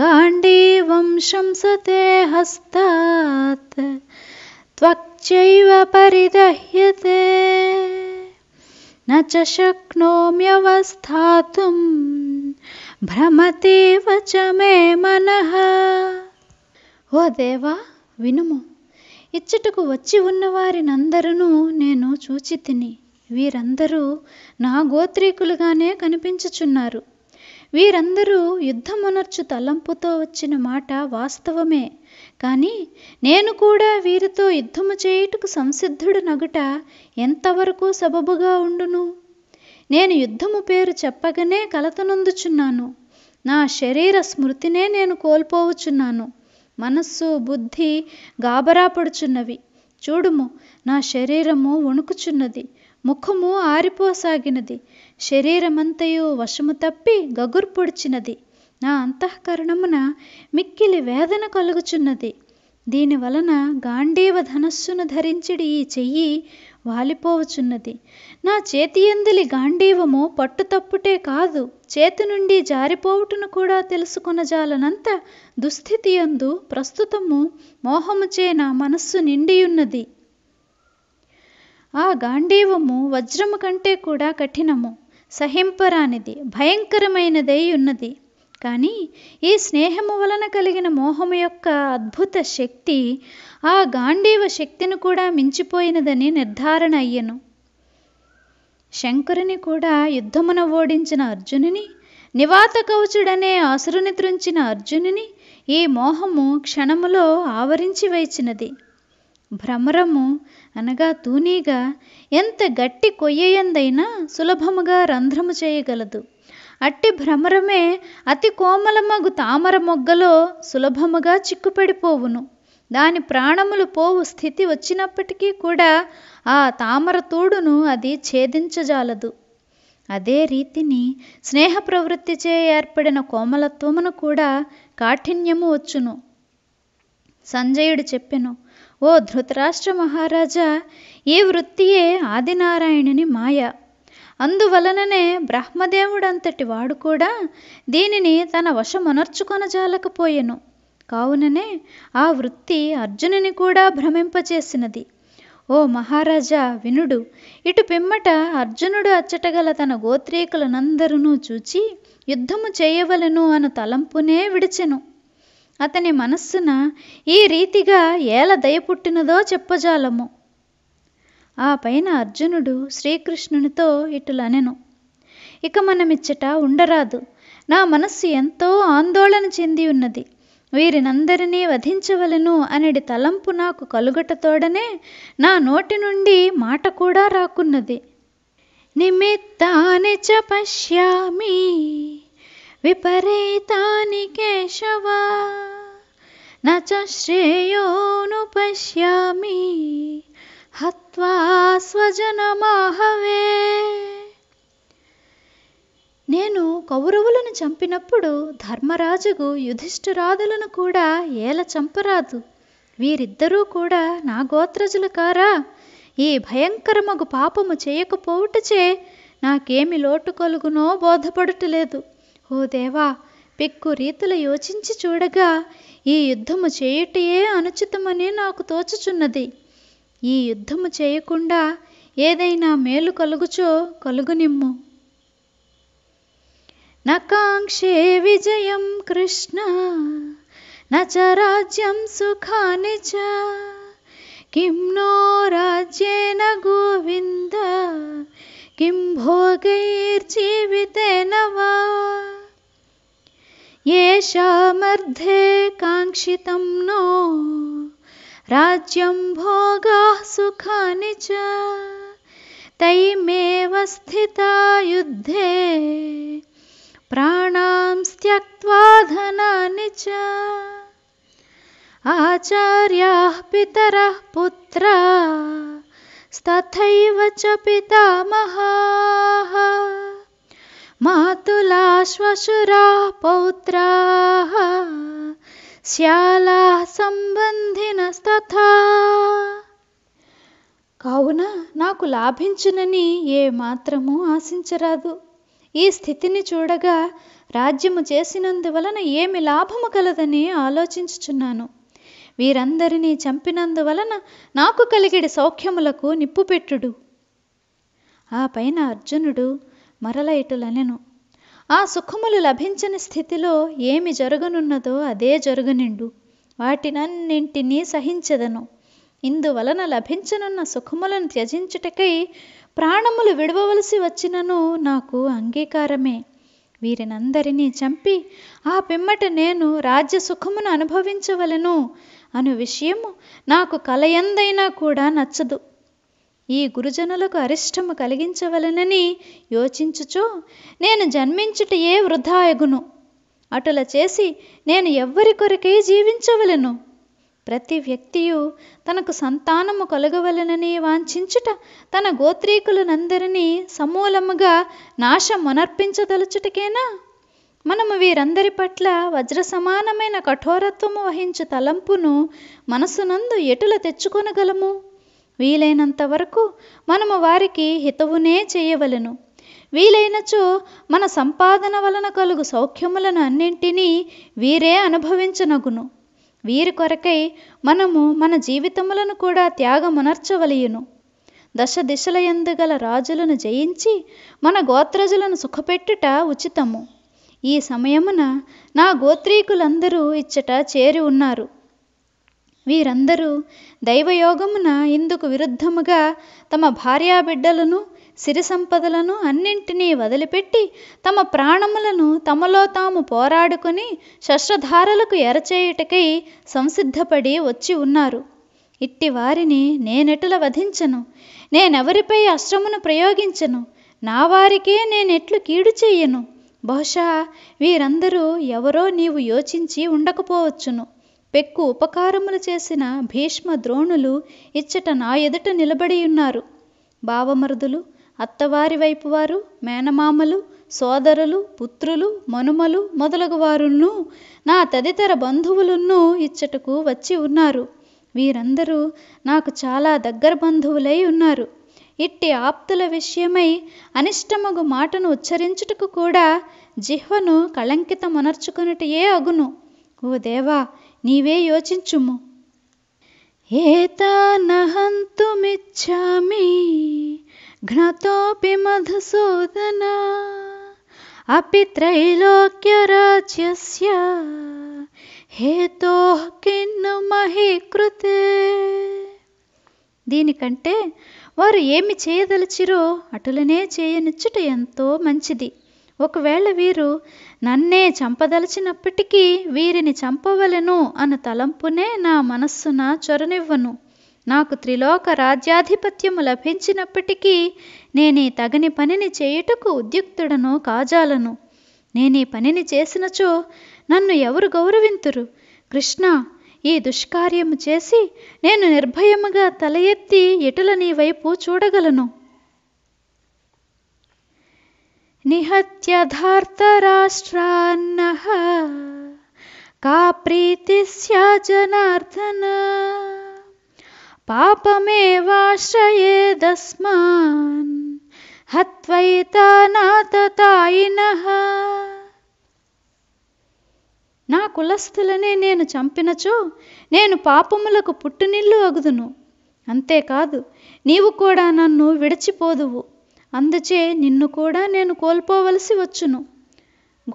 गाण्डीवं शंसते हस्तात् त्वक्चैव परिदह्यते न च शक्नोम्यवस्थातुं भ्रमतीव च मे मनः देवा विनुमः ఇచ్చటకు వచ్చి ఉన్న వారినందరూ నేను చూచి తిని వీరందరూ నా గోత్రీకులుగానే కనిపించుచున్నారు వీరందరూ యుద్ధమునర్చు తలంపుతో వచ్చిన మాట వాస్తవమే కానీ నేను కూడా వీరితో యుద్ధము చేయుటకు సంసిద్ధుడు నగుట ఎంతవరకు సబబుగా ఉండును నేను యుద్ధము పేరు చెప్పగనే కలతనొందుచున్నాను నా శరీర స్మృతినే నేను కోల్పోవచ్చున్నాను మనస్సు బుద్ధి గాబరాపడుచున్నవి చూడుము నా శరీరము వణుకుచున్నది ముఖము ఆరిపోసాగినది శరీరమంతయు వశము తప్పి పొడిచినది నా అంతఃకరణమున మిక్కిలి వేదన కలుగుచున్నది దీనివలన గాంధీవ ధనస్సును ధరించిడి ఈ చెయ్యి వాలిపోవచున్నది నా చేతి ఎందలి గాంధీవము పట్టు తప్పుటే కాదు చేతి నుండి జారిపోవుటను కూడా తెలుసుకొనజాలనంత దుస్థితి ఎందు ప్రస్తుతము మోహముచే నా మనస్సు నిండియున్నది ఆ గాంధీవము వజ్రము కంటే కూడా కఠినము సహింపరానిది భయంకరమైనదై ఉన్నది కానీ ఈ స్నేహము వలన కలిగిన మోహము యొక్క అద్భుత శక్తి ఆ గాంధీవ శక్తిని కూడా మించిపోయినదని నిర్ధారణ అయ్యను శంకరుని కూడా యుద్ధమున ఓడించిన అర్జునుని నివాత కవచుడనే అసురుని త్రుంచిన అర్జునుని ఈ మోహము క్షణములో ఆవరించి వేచినది భ్రమరము అనగా తూనీగా ఎంత గట్టి కొయ్యయందైనా సులభముగా రంధ్రము చేయగలదు అట్టి భ్రమరమే అతి కోమలమగు తామర మొగ్గలో సులభముగా చిక్కుపెడిపోవును దాని ప్రాణములు పోవు స్థితి వచ్చినప్పటికీ కూడా ఆ తామర తూడును అది ఛేదించజాలదు అదే రీతిని స్నేహ ప్రవృత్తి చే ఏర్పడిన కోమలత్వమును కూడా కాఠిన్యము వచ్చును సంజయుడు చెప్పెను ఓ ధృతరాష్ట్ర మహారాజా ఈ వృత్తియే ఆదినారాయణుని మాయ అందువలననే బ్రహ్మదేవుడంతటి వాడు కూడా దీనిని తన వశమనర్చుకొనజాలకపోయెను కావుననే ఆ వృత్తి అర్జునుని కూడా భ్రమింపచేసినది ఓ మహారాజా వినుడు ఇటు పిమ్మట అర్జునుడు అచ్చటగల తన గోత్రీకులనందరూ చూచి యుద్ధము చేయవలను అను తలంపునే విడిచెను అతని మనస్సున ఈ రీతిగా ఏల దయపుట్టినదో చెప్పజాలము ఆ పైన అర్జునుడు శ్రీకృష్ణునితో ఇటులనెను ఇక మనమిచ్చట ఉండరాదు నా మనస్సు ఎంతో ఆందోళన చెంది ఉన్నది వీరినందరినీ వధించవలను అనడి తలంపు నాకు కలుగటతోడనే నా నోటి నుండి మాట కూడా రాకున్నది నిమిత్తాని చ పశ్యామి విపరీతాని కేశవ శ్రేయోను పశ్యామి హత్వా నేను కౌరవులను చంపినప్పుడు ధర్మరాజుకు యుధిష్ఠిరాదులను కూడా ఏల చంపరాదు వీరిద్దరూ కూడా నా గోత్రజులు కారా ఈ భయంకరమగు పాపము చేయకపోవుటచే నాకేమి లోటు కలుగునో బోధపడుటలేదు ఓ దేవా పెక్కు రీతుల యోచించి చూడగా ఈ యుద్ధము చేయుటయే అనుచితమని నాకు తోచుచున్నది ఈ యుద్ధము చేయకుండా ఏదైనా మేలు కలుగుచో కలుగునిమ్ము न काङ्क्षे विजयं कृष्ण न च राज्यं सुखानि च किं नो राज्येन गोविन्द किं भोगैर्जीवितेन वा येषामर्थे काङ्क्षितं नो राज्यं भोगाः सुखानि च तैमेव स्थिता युद्धे त्यक्त्वा धनानि च आचार्याः पितरः पुत्रा तथैव च पितामहाः मातुलाश्वशुराः पौत्राः श्यालाः सम्बन्धिनस्तथा कावुन नाकु लाभिञ्चनि ये मात्रमू आसिंचरादु ఈ స్థితిని చూడగా రాజ్యము చేసినందువలన ఏమి లాభము కలదని ఆలోచించుచున్నాను వీరందరినీ చంపినందువలన నాకు కలిగిడి సౌఖ్యములకు నిప్పు పెట్టుడు ఆ పైన అర్జునుడు మరల ఇటులనెను ఆ సుఖములు లభించని స్థితిలో ఏమి జరగనున్నదో అదే జరుగునిండు వాటినన్నింటినీ సహించదను ఇందువలన లభించనున్న సుఖములను త్యజించుటకై ప్రాణములు విడవలసి వచ్చినను నాకు అంగీకారమే వీరినందరినీ చంపి ఆ పిమ్మట నేను రాజ్య సుఖమును అనుభవించవలను అను విషయము నాకు కలయందైనా కూడా నచ్చదు ఈ గురుజనులకు అరిష్టము కలిగించవలనని యోచించుచో నేను జన్మించుటయే వృధాయగును అటుల చేసి నేను ఎవ్వరి కొరకై జీవించవలను ప్రతి వ్యక్తియు తనకు సంతానము కలగవలనని వాంఛించుట తన గోత్రీకులనందరినీ సమూలముగా నాశమునర్పించదలుచుటకేనా మనము వీరందరి పట్ల వజ్ర సమానమైన కఠోరత్వము వహించు తలంపును మనసునందు ఎటుల తెచ్చుకొనగలము వీలైనంత వరకు మనము వారికి హితవునే చేయవలను వీలైనచో మన సంపాదన వలన కలుగు సౌఖ్యములను అన్నింటినీ వీరే అనుభవించనగును వీరి కొరకై మనము మన జీవితములను కూడా త్యాగమునర్చవలయును దశ దిశలయందు గల రాజులను జయించి మన గోత్రజులను సుఖపెట్టుట ఉచితము ఈ సమయమున నా గోత్రీకులందరూ ఇచ్చట చేరి ఉన్నారు వీరందరూ దైవయోగమున ఇందుకు విరుద్ధముగా తమ భార్యాబిడ్డలను సిరి సంపదలను అన్నింటినీ వదిలిపెట్టి తమ ప్రాణములను తమలో తాము పోరాడుకుని శస్త్రధారలకు ఎరచేయుటకై సంసిద్ధపడి వచ్చి ఉన్నారు ఇట్టి వారిని నేనెటుల వధించను నేనెవరిపై అశ్రమును ప్రయోగించను నా వారికే నేనెట్లు కీడు చేయను బహుశా వీరందరూ ఎవరో నీవు యోచించి ఉండకపోవచ్చును పెక్కు ఉపకారములు చేసిన భీష్మ ద్రోణులు ఇచ్చట నా ఎదుట నిలబడి ఉన్నారు భావమరుదులు అత్తవారి వైపు వారు మేనమామలు సోదరులు పుత్రులు మనుమలు మొదలగు వారును నా తదితర బంధువులను ఇచ్చటకు వచ్చి ఉన్నారు వీరందరూ నాకు చాలా దగ్గర బంధువులై ఉన్నారు ఇట్టి ఆప్తుల విషయమై అనిష్టమగు మాటను ఉచ్చరించుటకు కూడా జిహ్వను కళంకితమనర్చుకున్నటయే అగును ఓ దేవా నీవే యోచించుము ఏతానహంతుమిచ్చామి घ्नतोऽपि मधुसूदन अपि त्रैलोक्यराज्यस्य హేతో కిన్ను మహీకృతే దీనికంటే వారు ఏమి చేయదలిచిరో అటులనే చేయనిచ్చుట ఎంతో మంచిది ఒకవేళ వీరు నన్నే చంపదలిచినప్పటికీ వీరిని చంపవలను అన్న తలంపునే నా మనస్సున చొరనివ్వను నాకు త్రిలోక రాజ్యాధిపత్యము లభించినప్పటికీ నేనీ తగని పనిని చేయుటకు ఉద్యుక్తుడను కాజాలను నేనీ పనిని చేసినచో నన్ను ఎవరు గౌరవింతురు కృష్ణ ఈ దుష్కార్యము చేసి నేను నిర్భయముగా తల ఎత్తి ఎటుల నీ వైపు చూడగలను రాష్ట్రాన్న కా ప్రీతి जनार्दन पापमेवाश्रयेदस्मान् హత్వైతానాతతాయినః నా కులస్థులనే నేను చంపినచో నేను పాపములకు పుట్టునిల్లు అగుదును అంతేకాదు నీవు కూడా నన్ను విడిచిపోదువు అందుచే నిన్ను కూడా నేను కోల్పోవలసి వచ్చును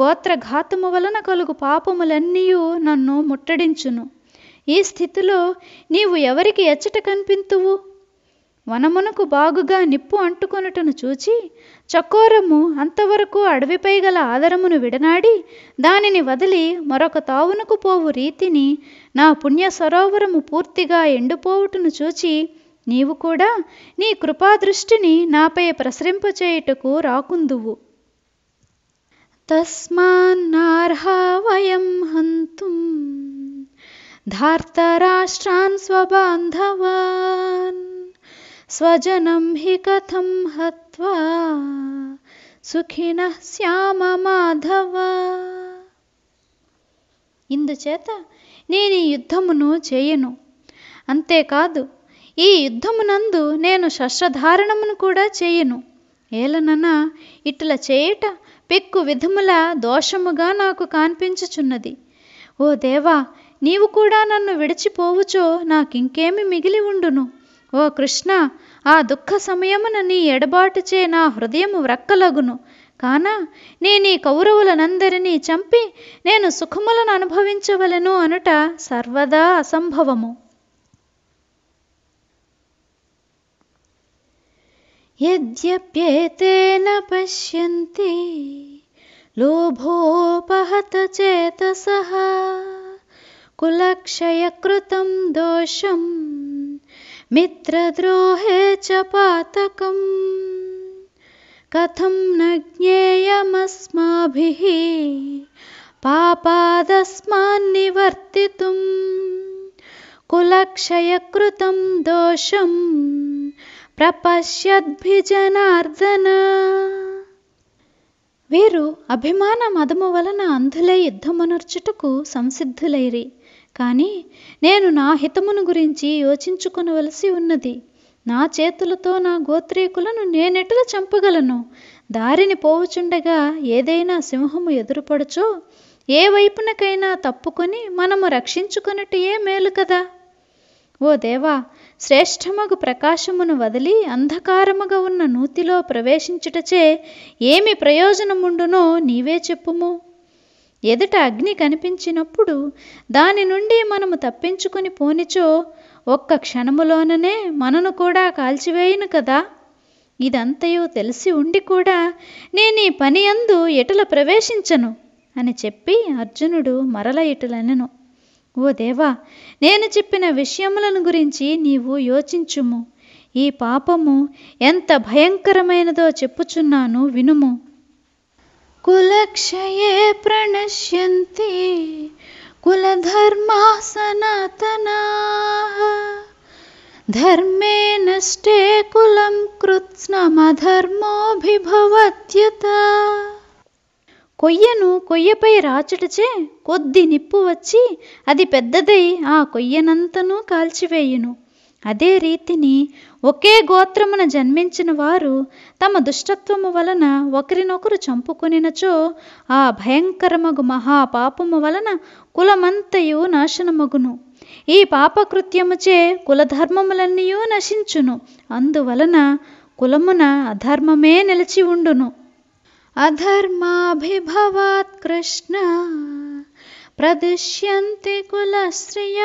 గోత్రఘాతము వలన కలుగు పాపములన్నీ నన్ను ముట్టడించును ఈ స్థితిలో నీవు ఎవరికి ఎచ్చట కనిపింతువు వనమునకు బాగుగా నిప్పు అంటుకొనుటను చూచి చకోరము అంతవరకు అడవిపై గల ఆదరమును విడనాడి దానిని వదిలి మరొక తావునకు పోవు రీతిని నా పుణ్య సరోవరము పూర్తిగా ఎండిపోవుటను చూచి నీవు కూడా నీ కృపాదృష్టిని నాపై ప్రసరింపచేయుటకు రాకుందువు తస్మాన్నార్హా వయం హంతుం धार्तराष्ट्रान् स्वबान्धवान् స్వజనం హి కథం हत्वा సుఖిన శ్యామ మాధవ ఇందుచేత నేను ఈ యుద్ధమును చేయను అంతేకాదు ఈ యుద్ధమునందు నేను శస్త్రధారణమును కూడా చేయను ఏలననా ఇట్లా చేయుట పెక్కు విధముల దోషముగా నాకు కనిపించుచున్నది ఓ దేవా నీవు కూడా నన్ను విడిచిపోవుచో నాకింకేమి మిగిలి ఉండును ఓ కృష్ణ ఆ దుఃఖ సమయమున నీ ఎడబాటుచే నా హృదయము వ్రక్కలగును కాన నీ నీ కౌరవులనందరినీ చంపి నేను సుఖములను అనుభవించవలను అనుట సర్వదా అసంభవము యద్యప్యేతేన పశ్యంతి లోభోపహత సహా कुलक्षयकृतं दोषं मित्रद्रोहे च पातकम् कथं न ज्ञेयमस्माभिः पापादस्मान्निवर्तितुं कुलक्षयकृतं दोषं प्रपश्यद्भिजनार्दना वीरु अभिमानमदमु अन्धुले संसिद्धुलैरि కానీ నేను నా హితమును గురించి యోచించుకునవలసి ఉన్నది నా చేతులతో నా గోత్రీకులను నేనెట్ల చంపగలను దారిని పోవుచుండగా ఏదైనా సింహము ఎదురుపడుచో ఏ వైపునకైనా తప్పుకొని మనము రక్షించుకున్నట్టు ఏ మేలు కదా ఓ దేవా శ్రేష్టమగు ప్రకాశమును వదిలి అంధకారముగా ఉన్న నూతిలో ప్రవేశించుటచే ఏమి ప్రయోజనముండునో నీవే చెప్పుము ఎదుట అగ్ని కనిపించినప్పుడు దాని నుండి మనము తప్పించుకుని పోనిచో ఒక్క క్షణములోననే మనను కూడా కాల్చివేయను కదా ఇదంతయో తెలిసి ఉండి కూడా నేను ఈ పని అందు ఎటుల ప్రవేశించను అని చెప్పి అర్జునుడు మరల ఇటులనెను ఓ దేవా నేను చెప్పిన విషయములను గురించి నీవు యోచించుము ఈ పాపము ఎంత భయంకరమైనదో చెప్పుచున్నాను వినుము కులక్షయే ప్రణశ్యంతి కులధర్మా సనాతనా ధర్మే నష్టే కులం కృత్స్నమధర్మోభిభవత్యుత కొయ్యను కొయ్యపై రాచటచే కొద్ది నిప్పు వచ్చి అది పెద్దదై ఆ కొయ్యనంతనూ కాల్చివేయును అదే రీతిని ఒకే గోత్రమున జన్మించిన వారు తమ దుష్టత్వము వలన ఒకరినొకరు చంపుకొనినచో ఆ భయంకరమగు మహాపాపము వలన కులమంతయు నాశనమగును ఈ పాపకృత్యముచే కులధర్మములన్నీ నశించును అందువలన కులమున అధర్మమే నిలిచి ఉండును అధర్మాభిభవాత్ కృష్ణ ప్రదిశ్యంతి కులశ్రియ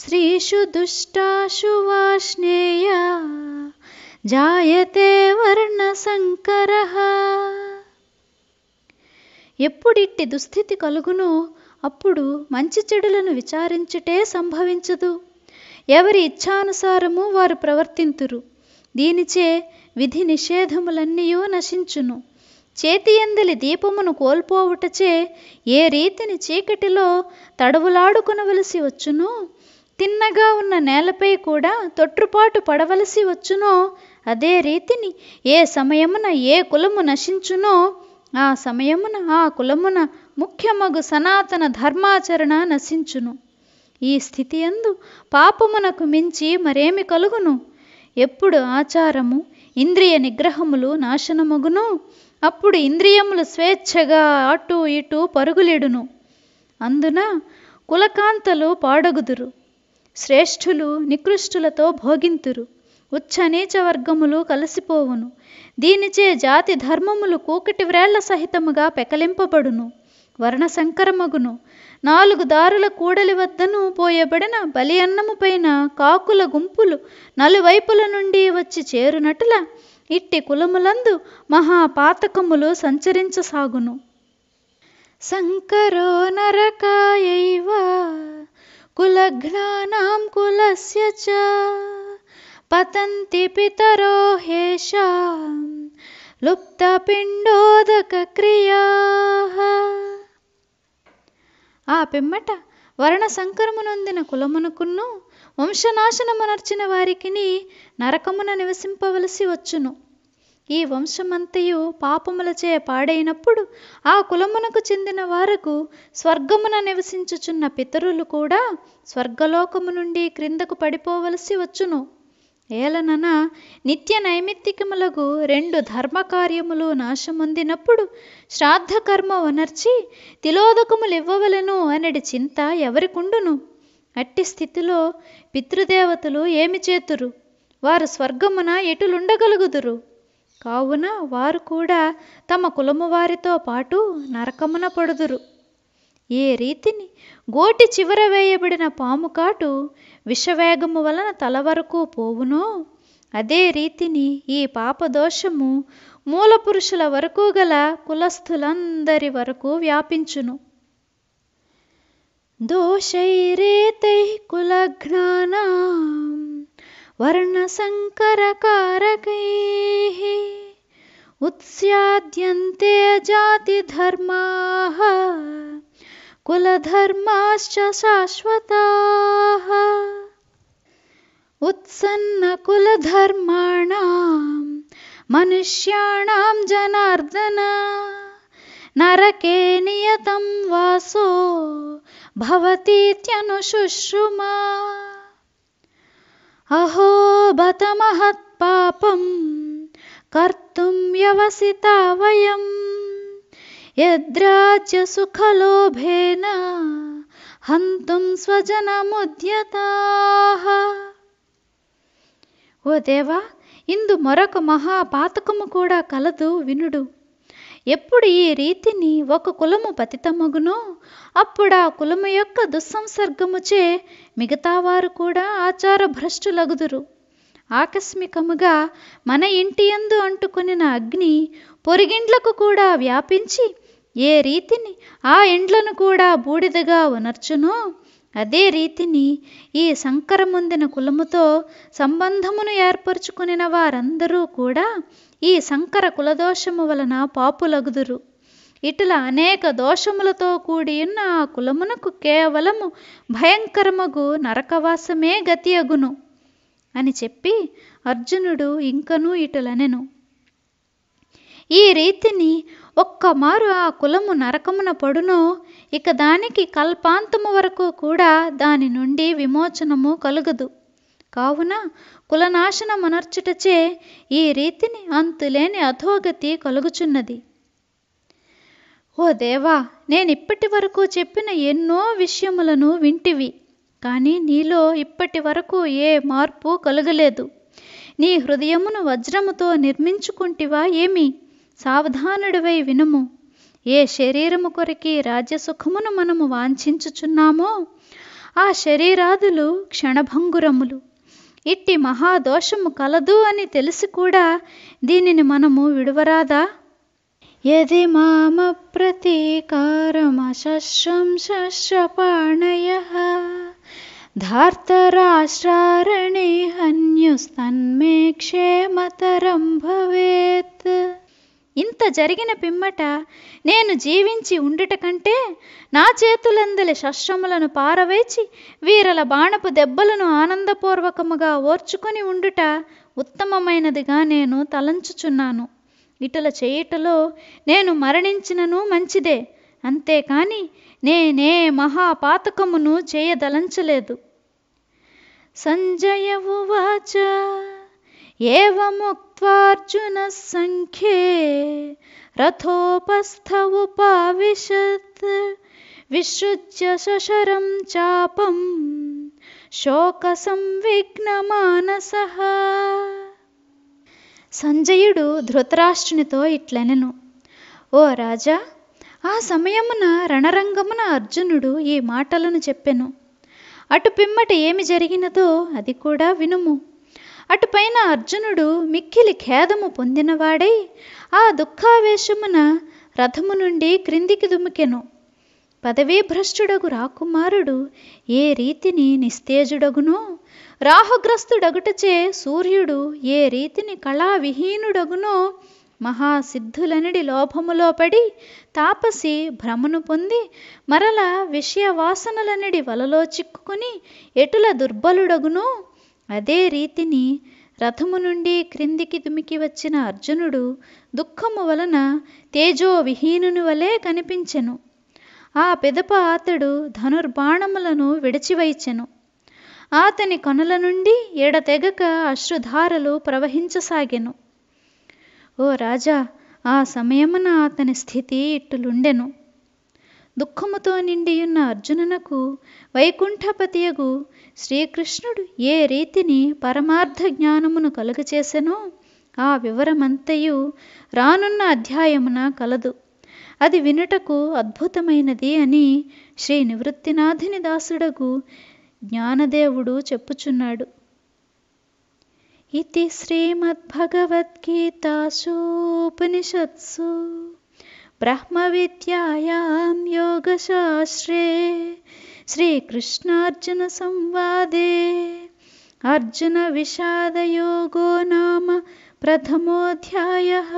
శ్రీషు దుష్టాశు వాష్ణేయ జాయతే వర్ణ వర్ణశంకర ఎప్పుడిట్టి దుస్థితి కలుగునో అప్పుడు మంచి చెడులను విచారించుటే సంభవించదు ఎవరి ఇచ్ఛానుసారము వారు ప్రవర్తింతురు దీనిచే విధి నిషేధములన్నీయూ నశించును చేతి ఎందలి దీపమును కోల్పోవుటచే ఏ రీతిని చీకటిలో తడవులాడుకునవలసి వచ్చును తిన్నగా ఉన్న నేలపై కూడా తొట్టుపాటు పడవలసి వచ్చునో అదే రీతిని ఏ సమయమున ఏ కులము నశించునో ఆ సమయమున ఆ కులమున ముఖ్యమగు సనాతన ధర్మాచరణ నశించును ఈ స్థితి ఎందు పాపమునకు మించి మరేమి కలుగును ఎప్పుడు ఆచారము ఇంద్రియ నిగ్రహములు నాశనమగును అప్పుడు ఇంద్రియములు స్వేచ్ఛగా అటు ఇటు పరుగులిడును అందున కులకాంతలు పాడగుదురు శ్రేష్ఠులు నికృష్టులతో భోగింతురు ఉచ్చ నీచ వర్గములు కలిసిపోవును దీనిచే జాతి ధర్మములు కూకటి వ్రేళ్ల సహితముగా పెకలింపబడును వర్ణ సంకరమగును నాలుగు దారుల కూడలి వద్దను పోయబడిన బలి అన్నముపైన పైన కాకుల గుంపులు నలువైపుల నుండి వచ్చి చేరునటుల ఇట్టి కులములందు మహాపాతకములు సంచరించసాగును సంకరో నరకాయైవా చ పతంతి పితరో पतन्ति లుప్త పిండోదక క్రియా ఆ పిమ్మట వర్ణ సంకరమునొందిన కులమునకును వంశనాశనమునర్చిన వారికిని నరకమున నివసింపవలసి వచ్చును ఈ వంశమంతయు పాపములచే పాడైనప్పుడు ఆ కులమునకు చెందిన వారకు స్వర్గమున నివసించుచున్న పితరులు కూడా స్వర్గలోకము నుండి క్రిందకు పడిపోవలసి వచ్చును ఏలనన నిత్య నైమిత్తికములకు రెండు ధర్మకార్యములు నాశమొందినప్పుడు శ్రాద్ధకర్మ వనర్చి తిలోదకములు ఇవ్వవలను అనడి చింత ఎవరికుండును అట్టి స్థితిలో పితృదేవతలు ఏమి చేతురు వారు స్వర్గమున ఎటులుండగలుగుదురు కావున వారు కూడా తమ కులము వారితో పాటు నరకమున పడుదురు ఏ రీతిని గోటి చివర వేయబడిన పాము కాటు విషవేగము వలన తల వరకు పోవునో అదే రీతిని ఈ పాపదోషము మూల పురుషుల వరకు గల కులస్థులందరి వరకు వ్యాపించును దోషైరేతై కులఘ్నానా वर्णसङ्करकारकैः उत्स्याद्यन्ते जातिधर्माः कुलधर्माश्च शाश्वताः उत्सन्नकुलधर्माणां मनुष्याणां जनार्दन नरके नियतं वासो भवतीत्यनुशुश्रुमा అహో బత మహత్ పాపం కర్తుం వ్యవసిత వయం वयं సుఖలోభేన హంతుం స్వజనముద్యతాహ ఓ దేవా ఇందు మరొక మహాపాతకము కూడా కలదు వినుడు ఎప్పుడు ఈ రీతిని ఒక కులము పతితమగునో అప్పుడా కులము యొక్క దుస్సంసర్గముచే మిగతా వారు కూడా ఆచార భ్రష్టులగుదురు ఆకస్మికముగా మన ఇంటి ఎందు అంటుకొనిన అగ్ని పొరిగిండ్లకు కూడా వ్యాపించి ఏ రీతిని ఆ ఇండ్లను కూడా బూడిదగా ఉనర్చునో అదే రీతిని ఈ సంకరముందిన కులముతో సంబంధమును ఏర్పరచుకునిన వారందరూ కూడా ఈ సంకర కులదోషము వలన పాపులగుదురు ఇటుల అనేక దోషములతో కూడి ఉన్న ఆ కులమునకు కేవలము భయంకరమగు నరకవాసమే గతి అగును అని చెప్పి అర్జునుడు ఇంకనూ ఇటులనెను ఈ రీతిని ఒక్కమారు ఆ కులము నరకమున పడును ఇక దానికి కల్పాంతము వరకు కూడా దాని నుండి విమోచనము కలుగదు కావున కులనాశనమునర్చుటచే ఈ రీతిని అంతులేని అధోగతి కలుగుచున్నది ఓ దేవా నేనిప్పటి వరకు చెప్పిన ఎన్నో విషయములను వింటివి కానీ నీలో ఇప్పటి వరకు ఏ మార్పు కలుగలేదు నీ హృదయమును వజ్రముతో నిర్మించుకుంటివా ఏమి సావధానుడివై వినుము ఏ శరీరము కొరికి రాజ్యసుఖమును మనము వాంఛించుచున్నామో ఆ శరీరాదులు క్షణభంగురములు ఇట్టి మహాదోషము కలదు అని తెలిసి కూడా దీనిని మనము విడువరాదా ఎది మామ ప్రతీకారమశం శపాణయ ధార్తరాష్ట్రారణి హన్యుస్తన్మే క్షేమతరం భవేత్ ఇంత జరిగిన పిమ్మట నేను జీవించి ఉండుట కంటే నా చేతులందలి శస్త్రములను పారవేచి వీరల బాణపు దెబ్బలను ఆనందపూర్వకముగా ఓర్చుకొని ఉండుట ఉత్తమమైనదిగా నేను తలంచుచున్నాను ఇటుల చేయుటలో నేను మరణించినను మంచిదే అంతేకాని నేనే మహాపాతకమును చేయదలంచలేదు సంజయ ఉవాచ ఏవము सङ्ख्ये रथोपस्थ उपाविशत् विसृज्य सशरं चापं శోకసంవిఘ్నమానసః సంజయుడు ధృతరాష్ట్రునితో ఇట్లనెను ఓ రాజా ఆ సమయమున రణరంగమున అర్జునుడు ఈ మాటలను చెప్పెను అటు పిమ్మట ఏమి జరిగినదో అది కూడా వినుము అటుపైన అర్జునుడు మిక్కిలి ఖేదము పొందినవాడై ఆ దుఃఖావేశమున రథము నుండి క్రిందికి దుమికెను పదవీభ్రష్టుడగు రాకుమారుడు ఏ రీతిని నిస్తేజుడగునో రాహుగ్రస్తుడగుటచే సూర్యుడు ఏ రీతిని కళావిహీనుడగునో మహాసిద్ధులనడి లోభములో పడి తాపసి భ్రమను పొంది మరల విషయవాసనలనడి వలలో చిక్కుకుని ఎటుల దుర్బలుడగునో అదే రీతిని రథము నుండి క్రిందికి దుమికి వచ్చిన అర్జునుడు దుఃఖము వలన తేజో విహీనుని వలె కనిపించెను ఆ పెదప అతడు ధనుర్బాణములను విడిచివైచెను అతని కొనల నుండి ఎడతెగక అశ్రుధారలు ప్రవహించసాగెను ఓ రాజా ఆ సమయమున అతని స్థితి ఇట్టులుండెను దుఃఖముతో నిండియున్న అర్జునునకు వైకుంఠపతియగు శ్రీకృష్ణుడు ఏ రీతిని పరమార్థ జ్ఞానమును కలుగచేసెనో ఆ వివరమంతయు రానున్న అధ్యాయమున కలదు అది వినుటకు అద్భుతమైనది అని శ్రీ నివృత్తినాథిని దాసుడకు జ్ఞానదేవుడు చెప్పుచున్నాడు ఇది శ్రీమద్భగవద్గీతాసూపనిషత్సు బ్రహ్మ విద్యాయాం యోగశాస్త్రే श्रीकृष्णार्जुनसंवादे अर्जुनविषादयोगो नाम प्रथमोऽध्यायः